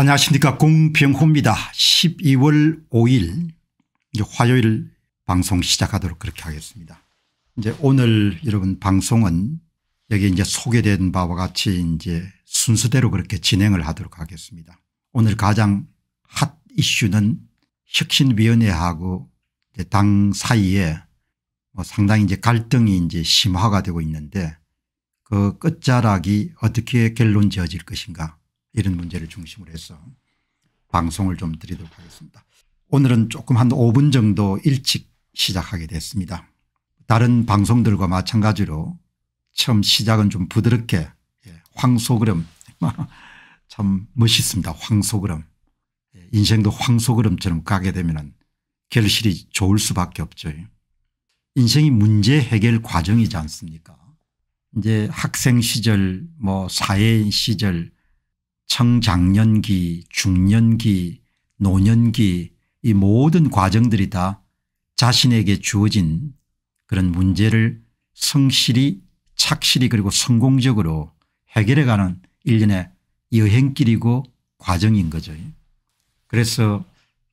안녕하십니까 공병호입니다. 12월 5일 화요일 방송 시작하도록 그렇게 하겠습니다. 이제 오늘 여러분 방송은 여기 이제 소개된 바와 같이 이제 순서대로 그렇게 진행을 하도록 하겠습니다. 오늘 가장 핫 이슈는 혁신위원회하고 당 사이에 뭐 상당히 이제 갈등이 이제 심화가 되고 있는데 그 끝자락이 어떻게 결론 지어질 것인가 이런 문제를 중심으로 해서 방송을 좀 드리도록 하겠습니다. 오늘은 조금 한 5분 정도 일찍 시작하게 됐습니다. 다른 방송들과 마찬가지로 처음 시작은 좀 부드럽게 예, 황소그름 참 멋있습니다. 황소그름 예, 인생도 황소그름처럼 가게 되면 결실이 좋을 수밖에 없죠. 인생이 문제 해결 과정이지 않습니까 이제 학생 시절 뭐 사회인 시절 청장년기, 중년기, 노년기 이 모든 과정들이 다 자신에게 주어진 그런 문제를 성실히 착실히 그리고 성공적으로 해결해가는 일련의 여행길이고 과정인 거죠. 그래서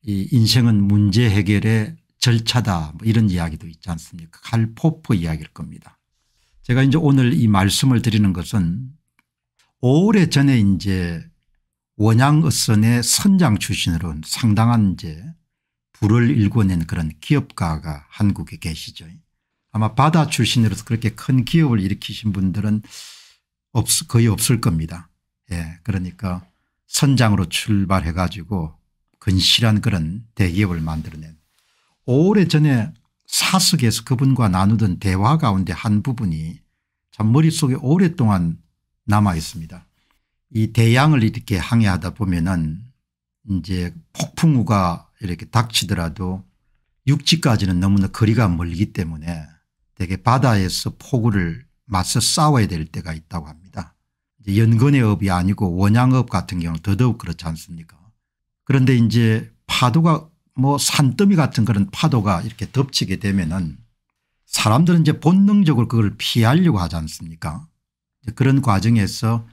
이 인생은 문제 해결의 절차다 뭐 이런 이야기도 있지 않습니까 칼포프 이야기일 겁니다. 제가 이제 오늘 이 말씀을 드리는 것은 오래 전에 이제 원양어선의 선장 출신으로 상당한 이제 불을 일궈낸 그런 기업가가 한국에 계시죠. 아마 바다 출신으로서 그렇게 큰 기업을 일으키신 분들은 없, 거의 없을 겁니다. 예. 그러니까 선장으로 출발해 가지고 근실한 그런 대기업을 만들어낸 오래전에 사석에서 그분과 나누던 대화 가운데 한 부분이 참 머릿속에 오랫동안 남아 있습니다. 이 대양을 이렇게 항해하다 보면은 이제 폭풍우가 이렇게 닥치더라도 육지까지는 너무나 거리가 멀기 때문에 되게 바다에서 폭우를 맞서 싸워야 될 때가 있다고 합니다. 연근의 업이 아니고 원양업 같은 경우는 더더욱 그렇지 않습니까 그런데 이제 파도가 뭐 산더미 같은 그런 파도가 이렇게 덮치게 되면은 사람들은 이제 본능적으로 그걸 피하려고 하지 않습니까 그런 과정에서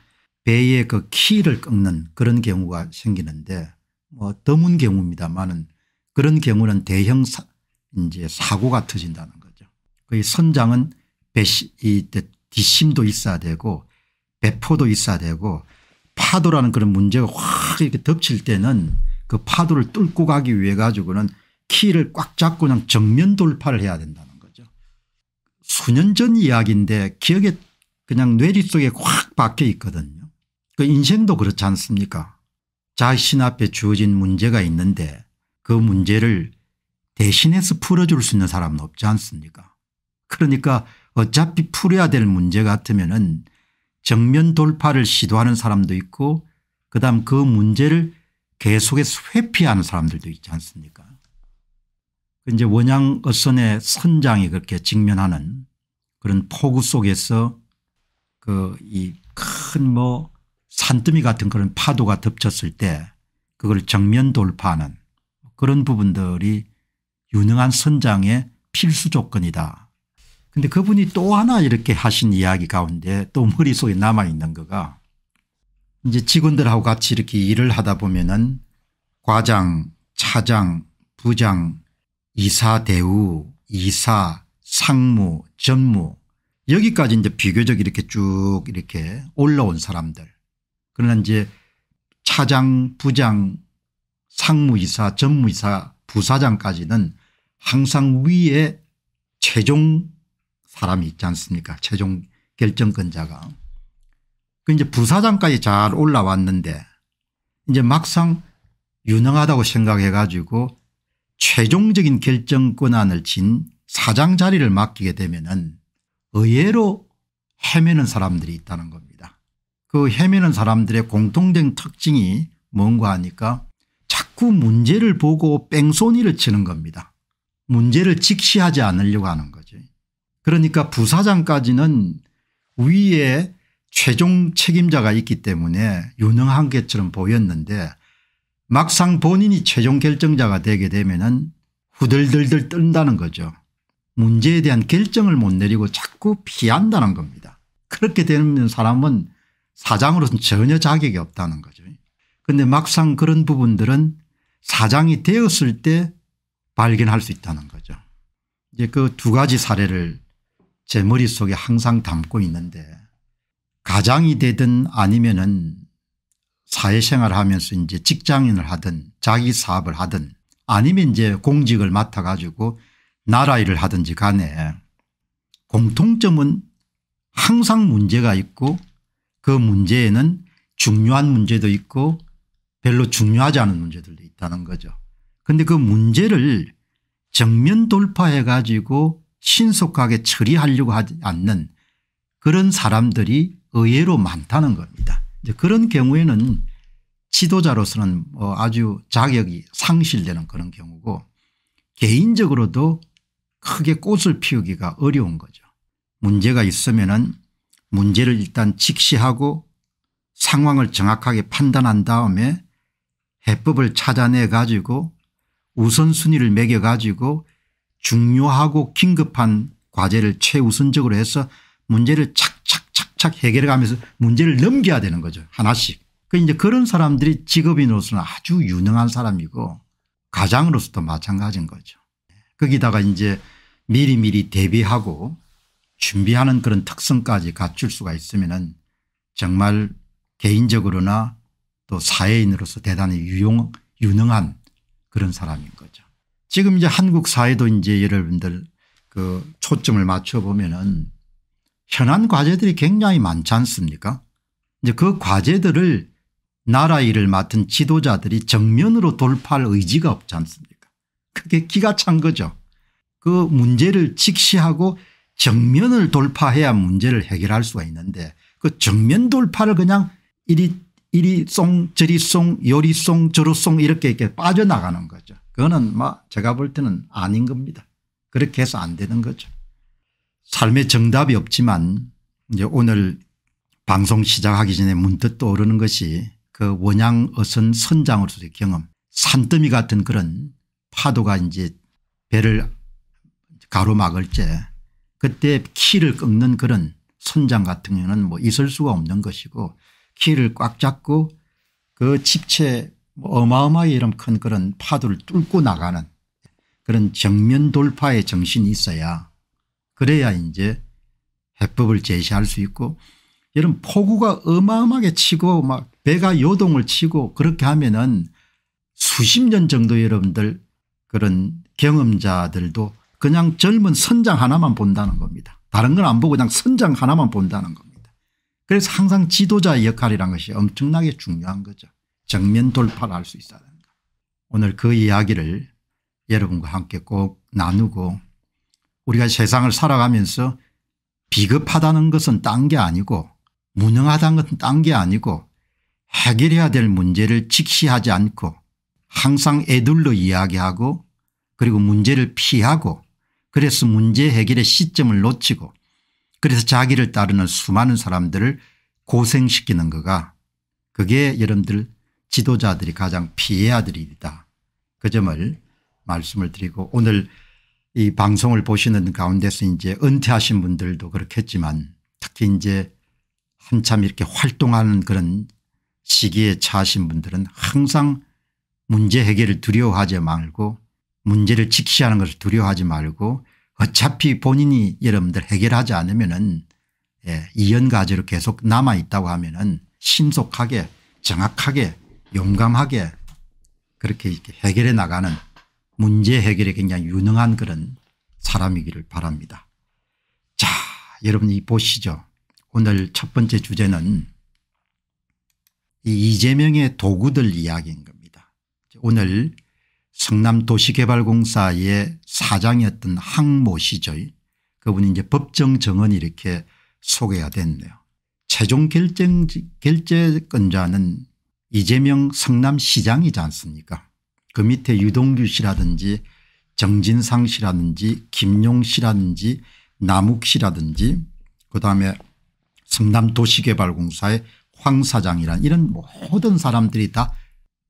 배의 그 키를 꺾는 그런 경우가 생기는데 뭐 드문 경우입니다만은 그런 경우는 대형 사, 이제 사고가 터진다는 거죠. 그 선장은 배시, 이 뒷심도 있어야 되고 배포도 있어야 되고 파도라는 그런 문제가 확 이렇게 덮칠 때는 그 파도를 뚫고 가기 위해 가지고는 키를 꽉 잡고 그냥 정면 돌파를 해야 된다는 거죠. 수년 전 이야기인데 기억에 그냥 뇌리 속에 확 박혀 있거든요. 그 인생도 그렇지 않습니까 자신 앞에 주어진 문제가 있는데 그 문제를 대신해서 풀어줄 수 있는 사람은 없지 않습니까 그러니까 어차피 풀어야 될 문제 같으면 은 정면 돌파를 시도하는 사람도 있고 그다음 그 문제를 계속해서 회피하는 사람들도 있지 않습니까 그 이제 원양 어선의 선장이 그렇게 직면하는 그런 폭우 속에서 그이큰뭐 산더미 같은 그런 파도가 덮쳤을 때 그걸 정면 돌파하는 그런 부분들이 유능한 선장의 필수 조건이다. 근데 그분이 또 하나 이렇게 하신 이야기 가운데 또 머릿속에 남아있는 거가 이제 직원들하고 같이 이렇게 일을 하다 보면은 과장, 차장, 부장, 이사 대우, 이사, 상무, 전무 여기까지 이제 비교적 이렇게 쭉 이렇게 올라온 사람들 그러나 이제 차장 부장 상무이사 전무이사 부사장까지는 항상 위에 최종 사람이 있지 않습니까 최종 결정권자가. 그 이제 부사장까지 잘 올라왔는데 이제 막상 유능하다고 생각해 가지고 최종적인 결정 권한을 진 사장 자리를 맡기게 되면은 의외로 헤매는 사람들이 있다는 겁니다. 그 헤매는 사람들의 공통된 특징이 뭔가 하니까 자꾸 문제를 보고 뺑소니를 치는 겁니다. 문제를 직시하지 않으려고 하는 거지 그러니까 부사장까지는 위에 최종 책임자가 있기 때문에 유능한 것처럼 보였는데 막상 본인이 최종 결정자가 되게 되면 은 후들들들 뜬다는 거죠. 문제에 대한 결정을 못 내리고 자꾸 피한다는 겁니다. 그렇게 되면 사람은 사장으로서는 전혀 자격이 없다는 거죠. 그런데 막상 그런 부분들은 사장이 되었을 때 발견할 수 있다는 거죠. 이제 그 두 가지 사례를 제 머릿속에 항상 담고 있는데 가장이 되든 아니면은 사회생활을 하면서 이제 직장인을 하든 자기 사업을 하든 아니면 이제 공직을 맡아 가지고 나라 일을 하든지 간에 공통점은 항상 문제가 있고 그 문제에는 중요한 문제도 있고 별로 중요하지 않은 문제들도 있다는 거죠. 그런데 그 문제를 정면 돌파해 가지고 신속하게 처리하려고 하지 않는 그런 사람들이 의외로 많다는 겁니다. 그런 경우에는 지도자로서는 뭐 아주 자격이 상실되는 그런 경우고 개인적으로도 크게 꽃을 피우기가 어려운 거죠. 문제가 있으면 은 문제를 일단 직시하고 상황을 정확하게 판단한 다음에 해법을 찾아내 가지고 우선순위를 매겨 가지고 중요하고 긴급한 과제를 최우선적으로 해서 문제를 착착착착 해결해가면서 문제를 넘겨야 되는 거죠 하나씩. 그그 이제 그런 사람들이 직업인으로서는 아주 유능한 사람이고 가장으로서도 마찬가지인 거죠. 거기다가 이제 미리미리 대비하고 준비하는 그런 특성까지 갖출 수가 있으면 정말 개인적으로나 또 사회인으로서 대단히 유용, 유능한 그런 사람인 거죠. 지금 이제 한국 사회도 이제 여러분들 그 초점을 맞춰보면은 현안 과제들이 굉장히 많지 않습니까? 이제 그 과제들을 나라 일을 맡은 지도자들이 정면으로 돌파할 의지가 없지 않습니까? 그게 기가 찬 거죠. 그 문제를 직시하고 정면을 돌파해야 문제를 해결할 수가 있는데 그 정면 돌파를 그냥 이리 이리 송 저리 송 요리 송저로송 이렇게 이렇게 빠져나가는 거죠. 그거는 막 뭐 제가 볼 때는 아닌 겁니다. 그렇게 해서 안 되는 거죠. 삶의 정답이 없지만 이제 오늘 방송 시작하기 전에 문득 떠오르는 것이 그 원양 어선 선장으로서의 경험 산더미 같은 그런 파도가 이제 배를 가로막을 때 그때 키를 꺾는 그런 선장 같은 경우는 뭐 있을 수가 없는 것이고 키를 꽉 잡고 그 집채 뭐 어마어마히 이런 큰 그런 파도를 뚫고 나가는 그런 정면 돌파의 정신이 있어야 그래야 이제 해법을 제시할 수 있고 이런 폭우가 어마어마하게 치고 막 배가 요동을 치고 그렇게 하면은 수십 년 정도 여러분들 그런 경험자들도 그냥 젊은 선장 하나만 본다는 겁니다. 다른 건 안 보고 그냥 선장 하나만 본다는 겁니다. 그래서 항상 지도자의 역할이란 것이 엄청나게 중요한 거죠. 정면 돌파를 할 수 있어야 된다. 오늘 그 이야기를 여러분과 함께 꼭 나누고 우리가 세상을 살아가면서 비급하다는 것은 딴 게 아니고 무능하다는 것은 딴 게 아니고 해결해야 될 문제를 직시하지 않고 항상 애둘러 이야기하고 그리고 문제를 피하고 그래서 문제 해결의 시점을 놓치고 그래서 자기를 따르는 수많은 사람들을 고생시키는 거가 그게 여러분들 지도자들이 가장 피해야 될 일이다. 그 점을 말씀을 드리고 오늘 이 방송을 보시는 가운데서 이제 은퇴하신 분들도 그렇겠지만 특히 이제 한참 이렇게 활동하는 그런 시기에 차신 분들은 항상 문제 해결을 두려워하지 말고 문제를 직시하는 것을 두려워하지 말고 어차피 본인이 여러분들 해결하지 않으면은 예, 이연가제로 계속 남아 있다고 하면은 신속하게 정확하게 용감하게 그렇게 해결해 나가는 문제 해결에 굉장히 유능한 그런 사람이기를 바랍니다. 자 여러분이 보시죠. 오늘 첫 번째 주제는 이재명의 도구들 이야기인 겁니다. 오늘 성남도시개발공사의 사장이었던 항모 씨죠. 그분이 이제 법정 정언이 렇게 소개가 됐네요. 최종 결정, 결제권자는 이재명 성남시장이지 않습니까 그 밑에 유동규 씨라든지 정진상 씨라든지 김용 씨라든지 남욱 씨라든지 그다음에 성남도시개발공사의 황 사장이란 이런 모든 사람들이 다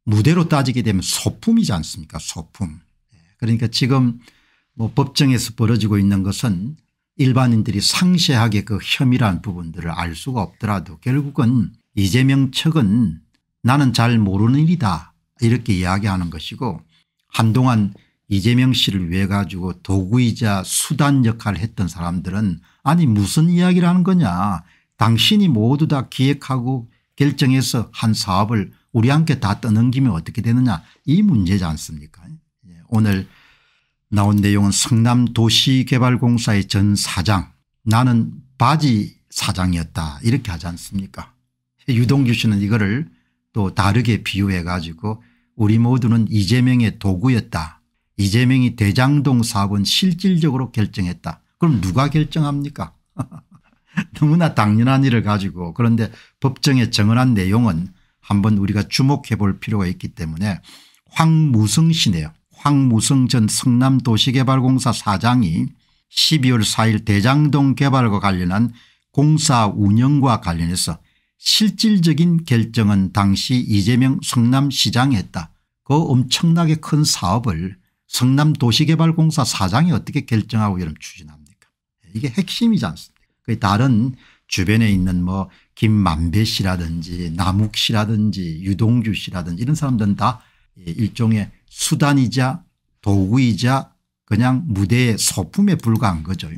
무대로 따지게 되면 소품이지 않습니까 소품. 예. 그러니까 지금 뭐 법정에서 벌어지고 있는 것은 일반인들이 상세하게 그 혐의란 부분들을 알 수가 없더라도 결국은 이재명 측은 나는 잘 모르는 일이다 이렇게 이야기하는 것이고 한동안 이재명 씨를 위해 가지고 도구이자 수단 역할을 했던 사람들은 아니 무슨 이야기를 하는 거냐 당신이 모두 다 기획하고 결정해서 한 사업을 우리 함께 다 떠넘기면 어떻게 되느냐 이 문제지 않습니까 예, 오늘 나온 내용은 성남 도시개발공사의 전 사장 나는 바지 사장이었다 이렇게 하지 않습니까 유동규 씨는 이거를 또 다르게 비유해 가지고 우리 모두는 이재명의 도구였다 이재명이 대장동 사업은 실질적으로 결정했다 그럼 누가 결정합니까 너무나 당연한 일을 가지고 그런데 법정에 정언한 내용은 한번 우리가 주목해 볼 필요가 있기 때문에 황무승 씨네요. 황무승 전 성남도시개발공사 사장이 12월 4일 대장동 개발과 관련한 공사 운영과 관련해서 실질적인 결정은 당시 이재명 성남시장이 했다. 그 엄청나게 큰 사업을 성남도시개발공사 사장이 어떻게 결정하고 이런 추진합니까 이게 핵심이지 않습니까 다른 주변에 있는 뭐 김만배 씨라든지 남욱 씨라든지 유동규 씨라든지 이런 사람들은 다 일종의 수단이자 도구이자 그냥 무대의 소품에 불과한 거죠.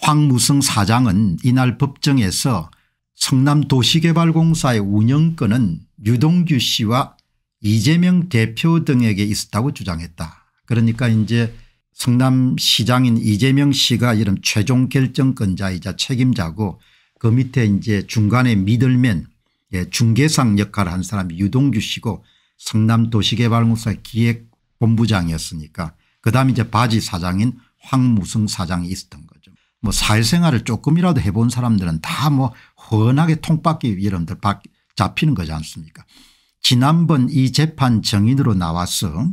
황무승 사장은 이날 법정에서 성남도시개발공사의 운영권은 유동규 씨와 이재명 대표 등에게 있었다고 주장했다. 그러니까 이제 성남시장인 이재명 씨가 이런 최종 결정권자이자 책임자고 그 밑에 이제 중간에 미들맨 예, 중개상 역할을 한 사람이 유동규 씨고 성남도시개발공사 기획본부장이었으니까 그다음 에 이제 바지 사장인 황무승 사장이 있었던 거죠. 뭐 사회생활을 조금이라도 해본 사람들은 다 뭐 훤하게 통박기 이름들 잡히는 거지 않습니까 지난번 이 재판 정인으로 나왔어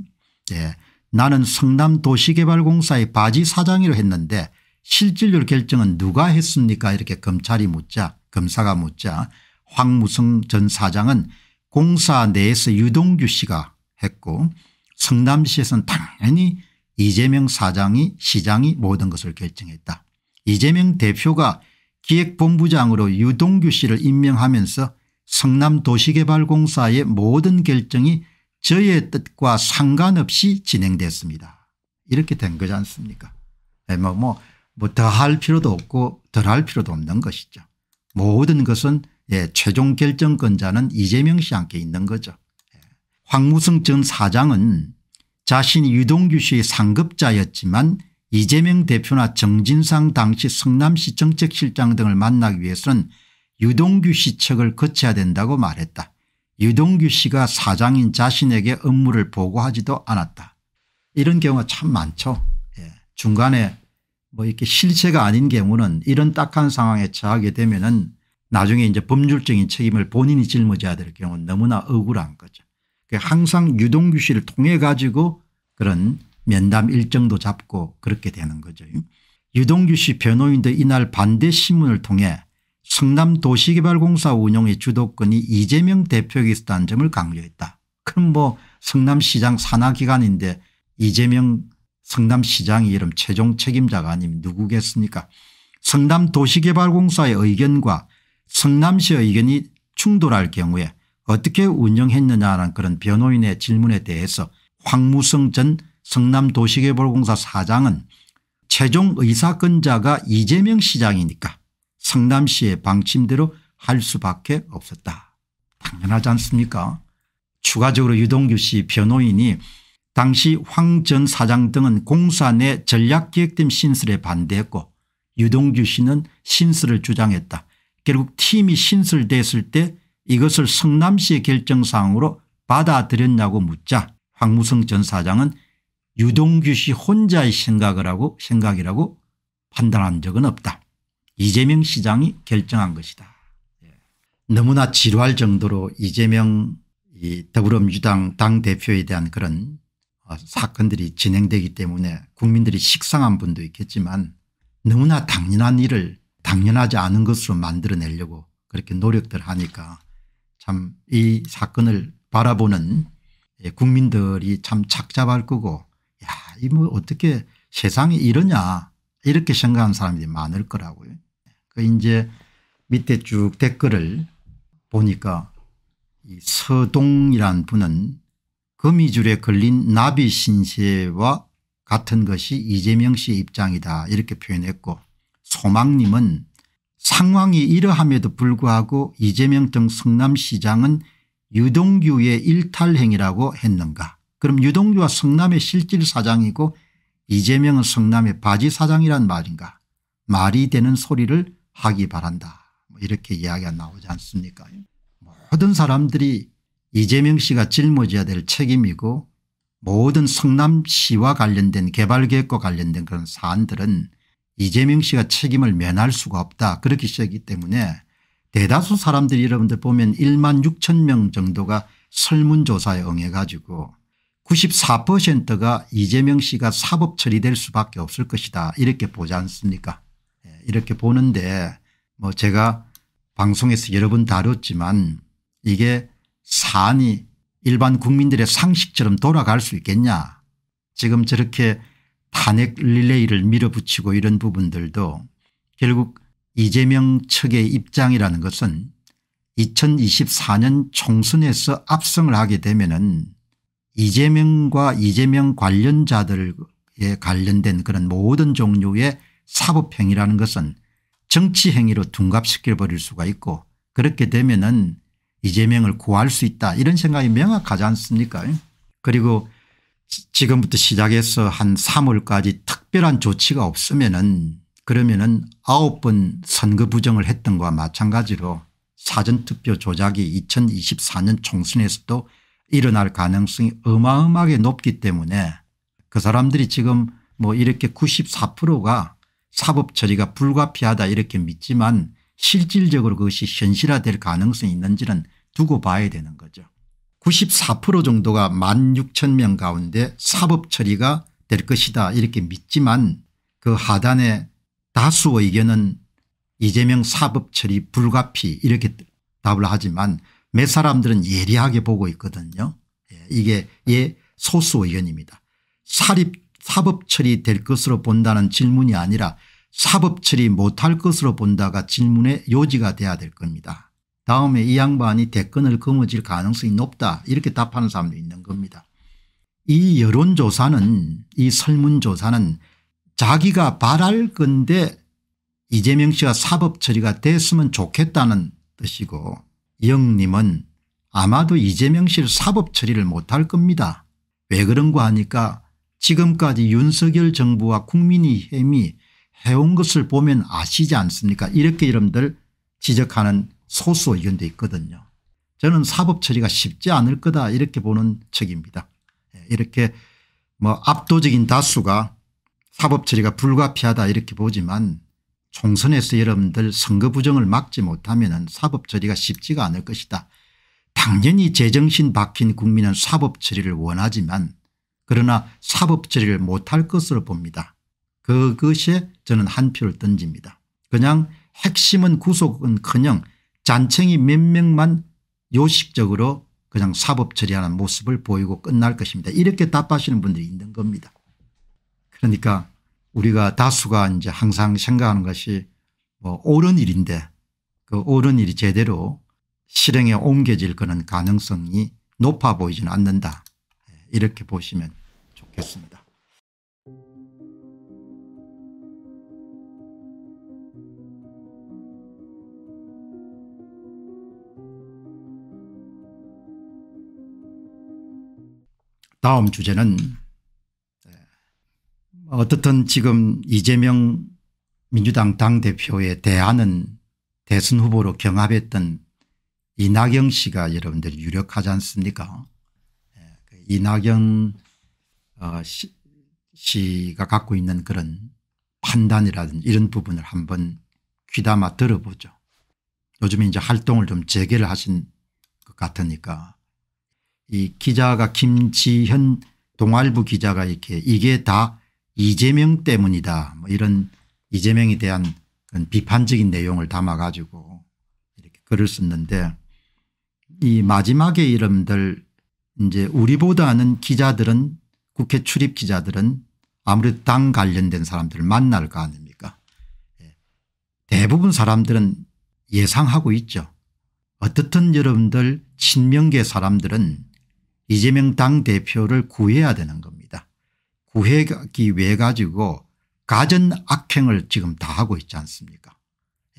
예, 나는 성남도시개발공사의 바지 사장이로 했는데 실질적 으로 결정은 누가 했습니까 이렇게 검찰이 묻자 검사가 묻자 황무성 전 사장은 공사 내에서 유동규 씨가 했고 성남시에서는 당연히 이재명 사장이 시장이 모든 것을 결정했다. 이재명 대표가 기획본부장으로 유동규 씨를 임명하면서 성남도시개발공사의 모든 결정이 저의 뜻과 상관없이 진행됐습니다. 이렇게 된 거지 않습니까 예, 뭐, 뭐 뭐더할 필요도 없고 덜 할 필요도 없는 것이죠. 모든 것은 예, 최종 결정권자는 이재명 씨한테 있는 거죠. 예. 황무승 전 사장은 자신이 유동규 씨의 상급자였지만 이재명 대표나 정진상 당시 성남시 정책실장 등을 만나기 위해서는 유동규 씨 측을 거쳐야 된다고 말했다. 유동규 씨가 사장인 자신에게 업무를 보고하지도 않았다. 이런 경우가 참 많죠. 예. 중간에 뭐 이렇게 실체가 아닌 경우는 이런 딱한 상황에 처하게 되면은 나중에 이제 법률적인 책임을 본인이 짊어져야 될 경우는 너무나 억울한 거죠. 항상 유동규 씨를 통해 가지고 그런 면담 일정도 잡고 그렇게 되는 거죠. 유동규 씨 변호인도 이날 반대 신문을 통해 성남도시개발공사 운영의 주도권이 이재명 대표에게 있었다는 점을 강조했다. 그럼 뭐 성남시장 산하기관인데 이재명 성남시장이 이름 최종 책임자가 아니면 누구겠습니까 성남도시개발공사의 의견과 성남시의 의견이 충돌할 경우에 어떻게 운영했느냐는 그런 변호인의 질문에 대해서 황무성 전 성남도시개발공사 사장은 최종 의사권자가 이재명 시장이니까 성남시의 방침대로 할 수밖에 없었다. 당연하지 않습니까 추가적으로 유동규 씨 변호인이 당시 황 전 사장 등은 공사 내 전략기획팀 신설에 반대했고 유동규 씨는 신설을 주장했다. 결국 팀이 신설됐을 때 이것을 성남시의 결정사항으로 받아들였냐고 묻자 황무성 전 사장은 유동규 씨 혼자의 생각을 하고 생각이라고 판단한 적은 없다. 이재명 시장이 결정한 것이다. 예. 너무나 지루할 정도로 이재명 더불어민주당 당대표에 대한 그런 어, 사건들이 진행되기 때문에 국민들이 식상한 분도 있겠지만 너무나 당연한 일을 당연하지 않은 것으로 만들어내려고 그렇게 노력들 하니까 참 이 사건을 바라보는 예, 국민들이 참 착잡할 거고 야이 뭐 어떻게 세상이 이러냐 이렇게 생각하는 사람들이 많을 거라고요. 그 이제 밑에 쭉 댓글을 보니까 이서동이라는 분은 거미줄에 걸린 나비 신세와 같은 것이 이재명 씨의 입장이다 이렇게 표현했고 소망님은 상황이 이러함에도 불구하고 이재명 등 성남시장은 유동규의 일탈행위라고 했는가 그럼 유동규와 성남의 실질 사장이고 이재명은 성남의 바지 사장이란 말인가 말이 되는 소리를 하기 바란다 뭐 이렇게 이야기가 나오지 않습니까 모든 사람들이 이재명 씨가 짊어져야 될 책임이고 모든 성남시와 관련된 개발계획과 관련된 그런 사안들은 이재명 씨가 책임을 면할 수가 없다 그렇게 시작이기 때문에 대다수 사람들이 여러분들 보면 1만 6천 명 정도가 설문조사에 응해 가지고 94%가 이재명 씨가 사법 처리될 수밖에 없을 것이다 이렇게 보지 않습니까 예, 이렇게 보는데 뭐 제가 방송에서 여러 번 다뤘지만 이게 산이 일반 국민들의 상식처럼 돌아갈 수 있겠냐 지금 저렇게 탄핵 릴레이를 밀어붙이고 이런 부분들도 결국 이재명 측의 입장이라는 것은 2024년 총선에서 압승을 하게 되면은 이재명과 이재명 관련자들에 관련된 그런 모든 종류의 사법행위라는 것은 정치행위로 둔갑시켜 버릴 수가 있고 그렇게 되면은 이재명을 구할 수 있다 이런 생각이 명확하지 않습니까 그리고 지금부터 시작해서 한 3월까지 특별한 조치가 없으면은 그러면은 아번 선거 부정을 했던 것과 마찬가지로 사전투표 조작이 2024년 총선에서도 일어날 가능성이 어마어마하게 높기 때문에 그 사람들이 지금 뭐 이렇게 94%가 사법 처리가 불가피하다 이렇게 믿지만 실질적으로 그것이 현실화될 가능성이 있는지는 두고 봐야 되는 거죠. 94% 정도가 1만 6천 명 가운데 사법 처리가 될 것이다 이렇게 믿지만 그 하단의 다수 의견은 이재명 사법 처리 불가피 이렇게 답을 하지만 몇 사람들은 예리하게 보고 있거든요. 예, 이게 예 소수 의견입니다. 사립 사법 처리될 것으로 본다는 질문이 아니라 사법처리 못할 것으로 본다가 질문의 요지가 돼야 될 겁니다. 다음에 이 양반이 대권을 거머쥘 가능성이 높다 이렇게 답하는 사람도 있는 겁니다. 이 여론조사는 이 설문조사는 자기가 바랄 건데 이재명 씨가 사법처리가 됐으면 좋겠다는 뜻이고 영님은 아마도 이재명 씨를 사법처리를 못할 겁니다. 왜 그런가 하니까 지금까지 윤석열 정부와 국민의힘이 해온 것을 보면 아시지 않습니까 이렇게 여러분들 지적하는 소수 의견도 있거든요. 저는 사법 처리가 쉽지 않을 거다 이렇게 보는 책입니다 예, 이렇게 뭐 압도적인 다수가 사법 처리가 불가피하다 이렇게 보지만 총선에서 여러분들 선거 부정을 막지 못하면 사법 처리가 쉽지가 않을 것이다. 당연히 제정신 박힌 국민은 사법 처리를 원하지만 그러나 사법 처리를 못할 것으로 봅니다. 그것에 저는 한 표를 던집니다. 그냥 핵심은 구속은 커녕 잔챙이 몇 명만 요식적으로 그냥 사법 처리하는 모습을 보이고 끝날 것입니다. 이렇게 답하시는 분들이 있는 겁니다. 그러니까 우리가 다수가 이제 항상 생각하는 것이 뭐 옳은 일인데 그 옳은 일이 제대로 실행에 옮겨질 그런 가능성이 높아 보이지는 않는다. 예, 이렇게 보시면 좋겠습니다. 다음 주제는 어떻든 지금 이재명 민주당 당대표의 대안은 대선 후보로 경합했던 이낙연 씨가 여러분들 유력하지 않습니까 예, 그 이낙연 어, 씨가 갖고 있는 그런 판단이라든지 이런 부분을 한번 귀담아 들어보죠. 요즘에 이제 활동을 좀 재개를 하신 것 같으니까 이 기자가 김지현 동아일보 기자가 이렇게 이게 다 이재명 때문이다 뭐 이런 이재명에 대한 그런 비판적인 내용을 담아 가지고 이렇게 글을 썼는데 이마지막에 이름들 이제 우리보다는 기자들은 국회 출입 기자들은 아무래도 당 관련된 사람들을 만날 거 아닙니까 예. 대부분 사람들은 예상하고 있죠 어떻든 여러분들 친명계 사람들은 이재명 당대표를 구해야 되는 겁니다. 구하기 위해 가지고 가전 악행을 지금 다 하고 있지 않습니까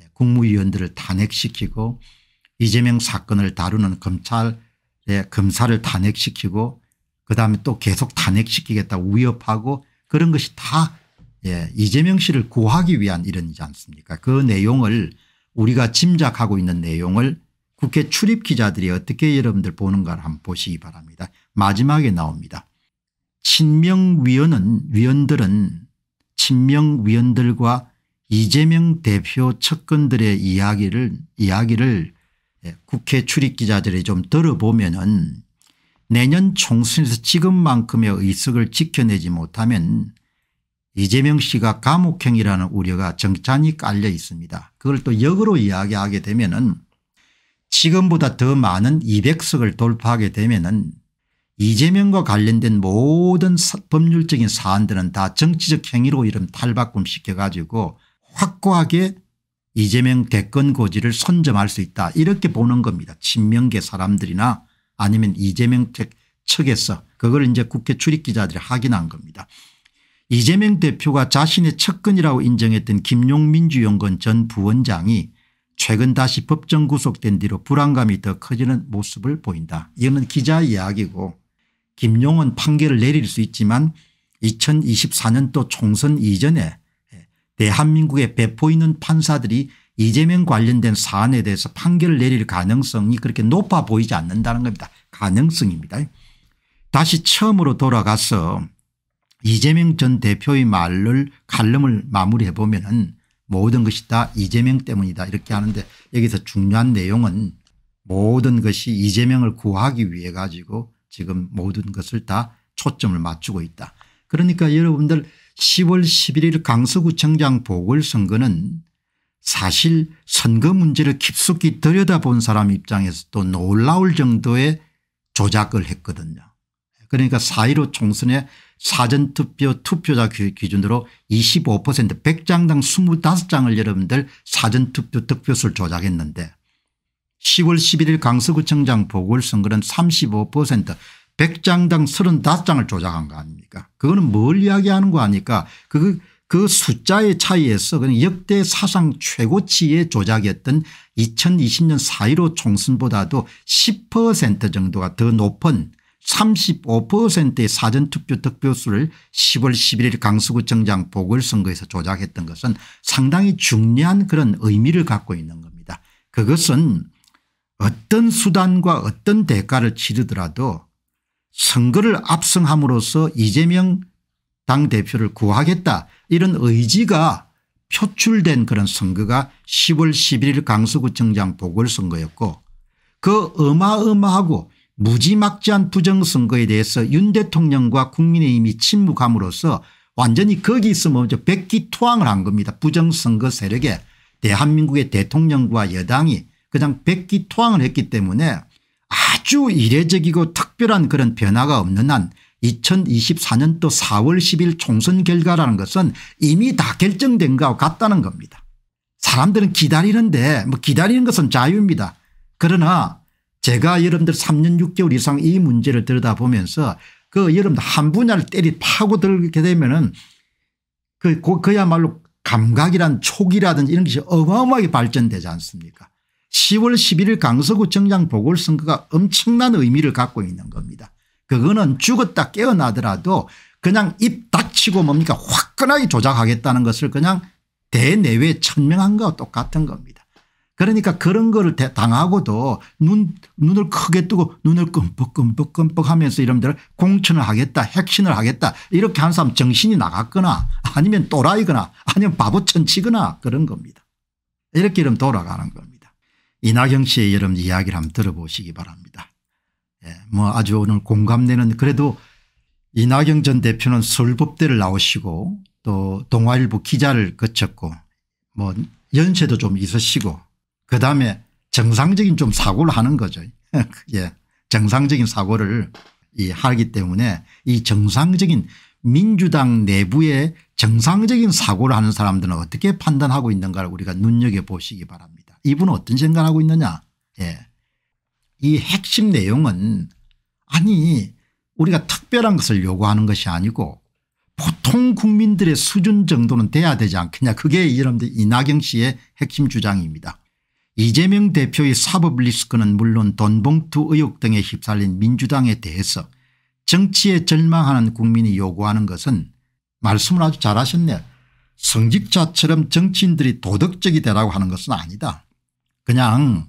예, 국무위원들을 탄핵시키고 이재명 사건을 다루는 검찰의 검사를 탄핵시키고 그다음에 또 계속 탄핵시키겠다 위협하고 그런 것이 다 예, 이재명 씨를 구하기 위한 일이지 않습니까 그 내용을 우리가 짐작하고 있는 내용을 국회 출입 기자들이 어떻게 여러분들 보는가를 한번 보시기 바랍니다. 마지막에 나옵니다. 친명위원은 위원들은 친명위원들과 이재명 대표 측근들의 이야기를 이야기를 예, 국회 출입 기자들이 좀 들어보면 은 내년 총선에서 지금만큼의 의석을 지켜내지 못하면 이재명 씨가 감옥형이라는 우려가 정찬이 깔려 있습니다. 그걸 또 역으로 이야기하게 되면 은 지금보다 더 많은 200석을 돌파하게 되면 은 이재명과 관련된 모든 사, 법률적인 사안들은 다 정치적 행위로 이름 탈바꿈 시켜가지고 확고하게 이재명 대권 고지를 선점할 수 있다 이렇게 보는 겁니다. 친명계 사람들이나 아니면 이재명 측에서 그걸 이제 국회 출입기자들이 확인한 겁니다. 이재명 대표가 자신의 측근이라고 인정했던 김용민주연구원 전 부원장이 최근 다시 법정 구속된 뒤로 불안감이 더 커지는 모습을 보인다. 이거는 기자 이야기고 김용은 판결을 내릴 수 있지만 2024년도 총선 이전에 대한민국에 배포 있는 판사들이 이재명 관련된 사안에 대해서 판결을 내릴 가능성이 그렇게 높아 보이지 않는다는 겁니다. 가능성입니다. 다시 처음으로 돌아가서 이재명 전 대표의 말을 칼럼을 마무리해 보면 은 모든 것이 다 이재명 때문이다 이렇게 하는데 여기서 중요한 내용은 모든 것이 이재명을 구하기 위해 가지고 지금 모든 것을 다 초점을 맞추고 있다. 그러니까 여러분들 10월 11일 강서구청장 보궐선거는 사실 선거 문제를 깊숙이 들여다본 사람 입장에서또 놀라울 정도의 조작을 했거든요. 그러니까 4.15 총선에 사전투표 투표자 기준으로 25% 100장당 25장을 여러분들 사전투표 득표수를 조작했는데 10월 11일 강서구청장 보궐선거는 35% 100장당 35장을 조작한 거 아닙니까 그거는 뭘 이야기하는 거 아니까 닙 그, 그 숫자의 차이에서 그냥 역대 사상 최고치의 조작이었던 2020년 4.15 총선보다도 10% 정도가 더 높은 35%의 사전투표 득표수를 10월 11일 강서구청장 보궐선거에서 조작했던 것은 상당히 중요한 그런 의미를 갖고 있는 겁니다. 그것은 어떤 수단과 어떤 대가를 치르더라도 선거를 압승함으로써 이재명 당대표를 구하겠다 이런 의지가 표출된 그런 선거가 10월 11일 강서구청장 보궐선거였고 그 어마어마하고 무지막지한 부정선거에 대해서 윤 대통령과 국민의힘이 침묵함으로써 완전히 거기 있으면 백기투항을 한 겁니다. 부정선거 세력에 대한민국의 대통령과 여당이 그냥 백기투항을 했기 때문에 아주 이례적이고 특별한 그런 변화가 없는 한 2024년도 4월 10일 총선 결과라는 것은 이미 다 결정된 것과 같다는 겁니다. 사람들은 기다리는데 뭐 기다리는 것은 자유입니다. 그러나 제가 여러분들 3년 6개월 이상 이 문제를 들여다보면서 그 여러분들 한 분야를 때리 파고들게 되면은 그, 그야말로 감각이란 촉이라든지 이런 것이 어마어마하게 발전되지 않습니까 10월 11일 강서구정장 보궐선거가 엄청난 의미를 갖고 있는 겁니다. 그거는 죽었다 깨어나더라도 그냥 입 닥치고 뭡니까 화끈하게 조작하겠다는 것을 그냥 대내외 천명한 것과 똑같은 겁니다. 그러니까 그런 거를 당하고도 눈, 눈을 크게 뜨고 눈을 끔뻑끔뻑 끔뻑 하면서 이런들 공천을 하겠다 핵심을 하겠다 이렇게 한 사람 정신이 나갔거나 아니면 또라이거나 아니면 바보천치거나 그런 겁니다. 이렇게 이러 돌아가는 겁니다. 이낙영 씨의 여러분 이야기를 한번 들어보시기 바랍니다. 예, 뭐 아주 오늘 공감되는 그래도 이낙영 전 대표는 설법대를 나오시고 또 동아일보 기자를 거쳤고 뭐 연세도 좀 있으시고 그다음에 정상적인 좀 사고를 하는 거죠. 그, 예. 정상적인 사고를 이 하기 때문에 이 정상적인 민주당 내부의 정상적인 사고를 하는 사람들은 어떻게 판단하고 있는가를 우리가 눈여겨보시기 바랍니다. 이분은 어떤 생각을 하고 있느냐 예. 이 핵심 내용은 아니 우리가 특별한 것을 요구하는 것이 아니고 보통 국민들의 수준 정도는 돼야 되지 않겠냐 그게 이런 이낙영 씨의 핵심 주장입니다. 이재명 대표의 사법 리스크는 물론 돈봉투 의혹 등에 휩쓸린 민주당에 대해서 정치에 절망하는 국민이 요구하는 것은 말씀을 아주 잘하셨네요. 성직자처럼 정치인들이 도덕적이 되라고 하는 것은 아니다. 그냥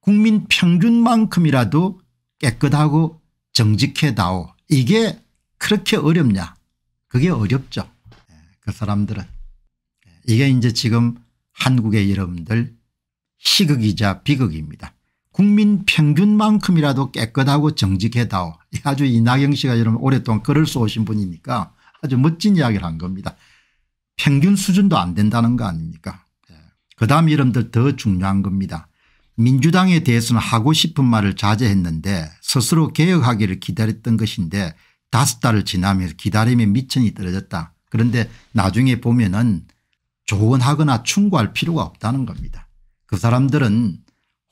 국민 평균만큼이라도 깨끗하고 정직해다오 이게 그렇게 어렵냐 그게 어렵죠 예, 그 사람들은 예, 이게 이제 지금 한국의 여러분들 시극이자 비극입니다. 국민 평균만큼이라도 깨끗하고 정직해다오. 아주 이낙영 씨가 여러분 오랫동안 글을 써오신 분이니까 아주 멋진 이야기를 한 겁니다. 평균 수준도 안 된다는 거 아닙니까 예. 그 다음 이름들 더 중요한 겁니다. 민주당에 대해서는 하고 싶은 말을 자제했는데 스스로 개혁하기를 기다렸던 것인데 다섯 달을 지나면서 기다림에 미천이 떨어졌다. 그런데 나중에 보면 은 조언하거나 충고할 필요가 없다는 겁니다. 그 사람들은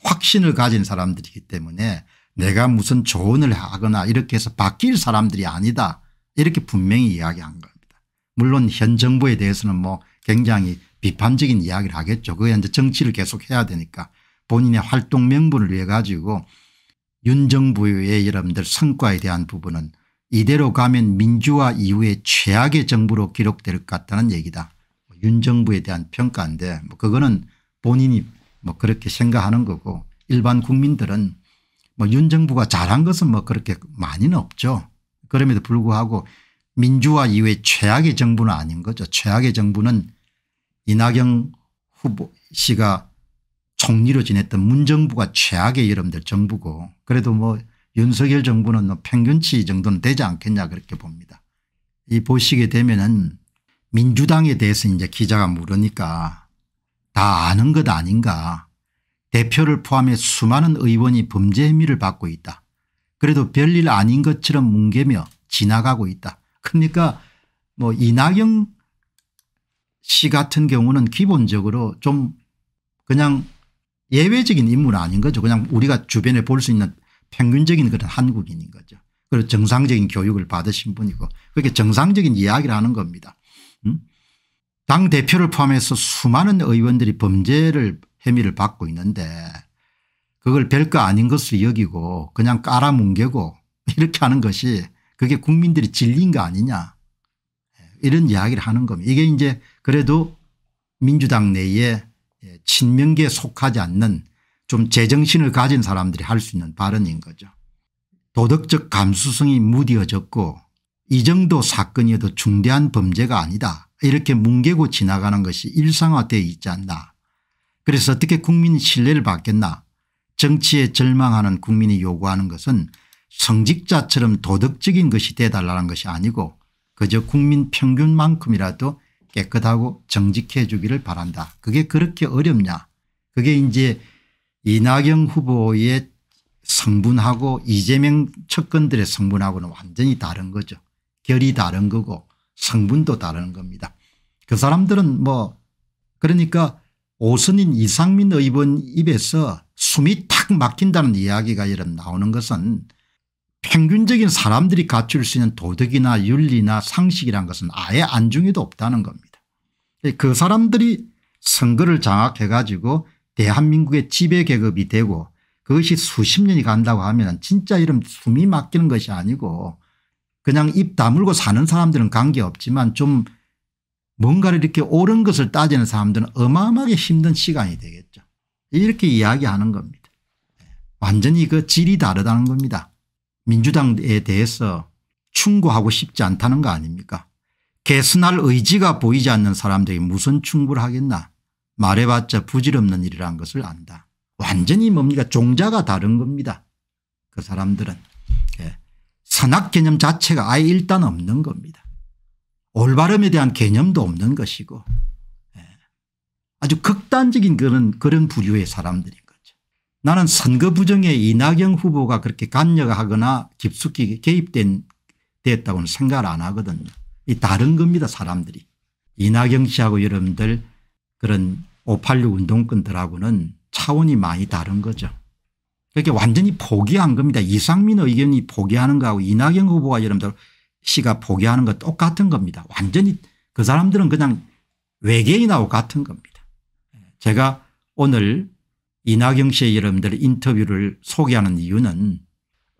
확신을 가진 사람들이기 때문에 내가 무슨 조언을 하거나 이렇게 해서 바뀔 사람들이 아니다 이렇게 분명히 이야기한 겁니다. 물론 현 정부에 대해서는 뭐 굉장히 비판적인 이야기를 하겠죠. 그게 이제 정치를 계속해야 되니까 본인의 활동 명분을 위해 가지고 윤 정부의 여러분들 성과에 대한 부분은 이대로 가면 민주화 이후에 최악의 정부로 기록될 것 같다는 얘기다. 뭐 윤 정부에 대한 평가인데 뭐 그거는 본인이 뭐 그렇게 생각하는 거고 일반 국민들은 뭐 윤 정부가 잘한 것은 뭐 그렇게 많이는 없죠. 그럼에도 불구하고 민주화 이후에 최악의 정부는 아닌 거죠. 최악의 정부는 이낙연 후보 씨가 총리로 지냈던 문정부가 최악의 여러분들 정부고 그래도 뭐 윤석열 정부는 뭐 평균치 정도는 되지 않겠냐 그렇게 봅니다. 이 보시게 되면은 민주당에 대해서 이제 기자가 물으니까 다 아는 것 아닌가. 대표를 포함해 수많은 의원이 범죄 혐의를 받고 있다. 그래도 별일 아닌 것처럼 뭉개며 지나가고 있다. 그러니까 뭐 이낙영 씨 같은 경우는 기본적으로 좀 그냥 예외적인 인물 아닌 거죠. 그냥 우리가 주변에 볼 수 있는 평균적인 그런 한국인인 거죠. 그리고 정상적인 교육을 받으신 분이고 그렇게 정상적인 이야기를 하는 겁니다. 음? 당대표를 포함해서 수많은 의원들이 범죄를 혐의를 받고 있는데 그걸 별거 아닌 것을 여기고 그냥 깔아뭉개고 이렇게 하는 것이 그게 국민들이 질린 거 아니냐 이런 이야기를 하는 겁니다. 이게 이제 그래도 민주당 내에 친명계에 속하지 않는 좀 제정신을 가진 사람들이 할 수 있는 발언인 거죠. 도덕적 감수성이 무뎌졌고 이 정도 사건이어도 중대한 범죄가 아니다. 이렇게 뭉개고 지나가는 것이 일상화되어 있지 않나. 그래서 어떻게 국민 신뢰를 받겠나. 정치에 절망하는 국민이 요구하는 것은 성직자처럼 도덕적인 것이 되달라는 것이 아니고 그저 국민 평균만큼이라도 깨끗하고 정직해 주기를 바란다. 그게 그렇게 어렵냐. 그게 이제 이낙연 후보의 성분하고 이재명 측근들의 성분하고는 완전히 다른 거죠. 결이 다른 거고 성분도 다른 겁니다. 그 사람들은 뭐 그러니까 오선인 이상민 의원 입에서 숨이 탁 막힌다는 이야기가 이런 나오는 것은 평균적인 사람들이 갖출 수 있는 도덕이나 윤리나 상식이란 것은 아예 안중에도 없다는 겁니다. 그 사람들이 선거를 장악해 가지고 대한민국의 지배계급이 되고 그것이 수십 년이 간다고 하면 진짜 이런 숨이 막히는 것이 아니고 그냥 입 다물고 사는 사람들은 관계없지만 좀 뭔가를 이렇게 옳은 것을 따지는 사람들은 어마어마하게 힘든 시간이 되겠죠. 이렇게 이야기하는 겁니다. 완전히 그 질이 다르다는 겁니다. 민주당에 대해서 충고하고 싶지 않다는 거 아닙니까 개선할 의지가 보이지 않는 사람들이 무슨 충고를 하겠나 말해봤자 부질없는 일이라는 것을 안다. 완전히 뭡니까 종자가 다른 겁니다. 그 사람들은. 예. 선악 개념 자체가 아예 일단 없는 겁니다. 올바름에 대한 개념도 없는 것이고 예. 아주 극단적인 그런 그런 부류의 사람들인 거죠. 나는 선거 부정에 이낙연 후보가 그렇게 간여하거나 깊숙이 개입된 됐다고는 생각을 안 하거든요. 이 다른 겁니다 사람들이. 이낙연 씨하고 여러분들 그런 586 운동권들하고는 차원이 많이 다른 거죠. 그렇게 완전히 포기한 겁니다. 이상민 의견이 포기하는 거하고 이낙연 후보가 여러분들 씨가 포기하는 거 똑같은 겁니다. 완전히 그 사람들은 그냥 외계인하고 같은 겁니다. 제가 오늘 이낙영 씨의 여러분들 인터뷰를 소개하는 이유는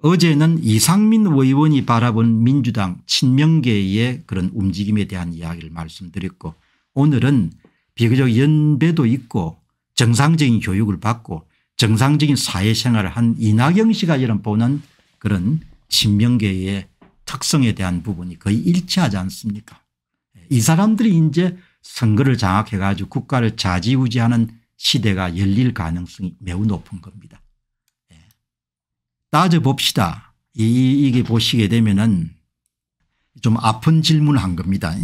어제는 이상민 의원이 바라본 민주당 친명계의 그런 움직임에 대한 이야기를 말씀드렸고 오늘은 비교적 연배도 있고 정상적인 교육을 받고 정상적인 사회생활을 한 이낙영 씨가 이런 보는 그런 친명계의 특성에 대한 부분이 거의 일치하지 않습니까 이 사람들이 이제 선거를 장악해 가지고 국가를 좌지우지하는 시대가 열릴 가능성이 매우 높은 겁니다. 예. 따져봅시다. 이게 보시게 되면은 좀 아픈 질문을 한 겁니다.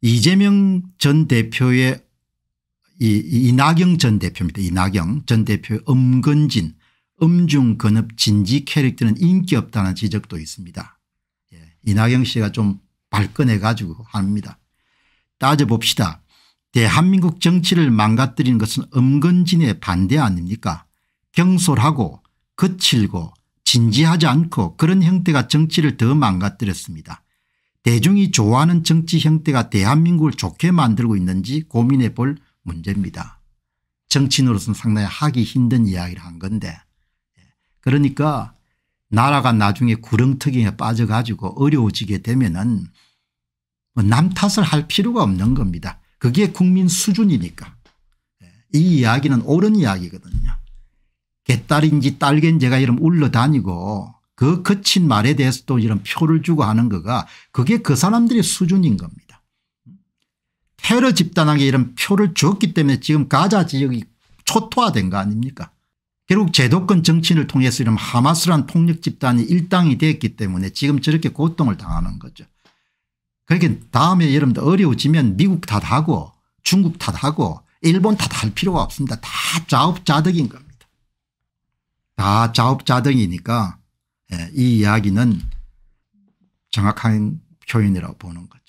이재명 전 대표의 이 이낙영 전 대표입니다. 이낙영 전 대표 엄건진 음중근업 진지 캐릭터는 인기 없다는 지적도 있습니다. 예. 이낙영 씨가 좀 발끈해 가지고 합니다. 따져봅시다. 대한민국 정치를 망가뜨리는 것은 엄건진의 반대 아닙니까 경솔하고 거칠고 진지하지 않고 그런 형태가 정치를 더 망가뜨렸습니다. 대중이 좋아하는 정치 형태가 대한민국을 좋게 만들고 있는지 고민해 볼 문제입니다. 정치인으로서는 상당히 하기 힘든 이야기를 한 건데 예. 그러니까 나라가 나중에 구렁텅이에 빠져가지고 어려워지게 되면은 뭐 남 탓을 할 필요가 없는 겁니다. 그게 국민 수준이니까. 예. 이 이야기는 옳은 이야기거든요. 개딸인지 딸겐 제가 이런 울러다니고 그 거친 말에 대해서 또 이런 표를 주고 하는 거가 그게 그 사람들의 수준인 겁니다. 테러 집단에게 이런 표를 줬기 때문에 지금 가자 지역이 초토화된 거 아닙니까 결국 제도권 정치인을 통해서 이런 하마스란 폭력 집단이 일당이 됐기 때문에 지금 저렇게 고통을 당하는 거죠. 그러니까 다음에 여러분들 어려워지면 미국 탓하고 중국 탓하고 일본 탓할 필요가 없습니다. 다 자업자득인 겁니다. 다 자업자득이니까 예, 이 이야기는 정확한 표현이라고 보는 거죠.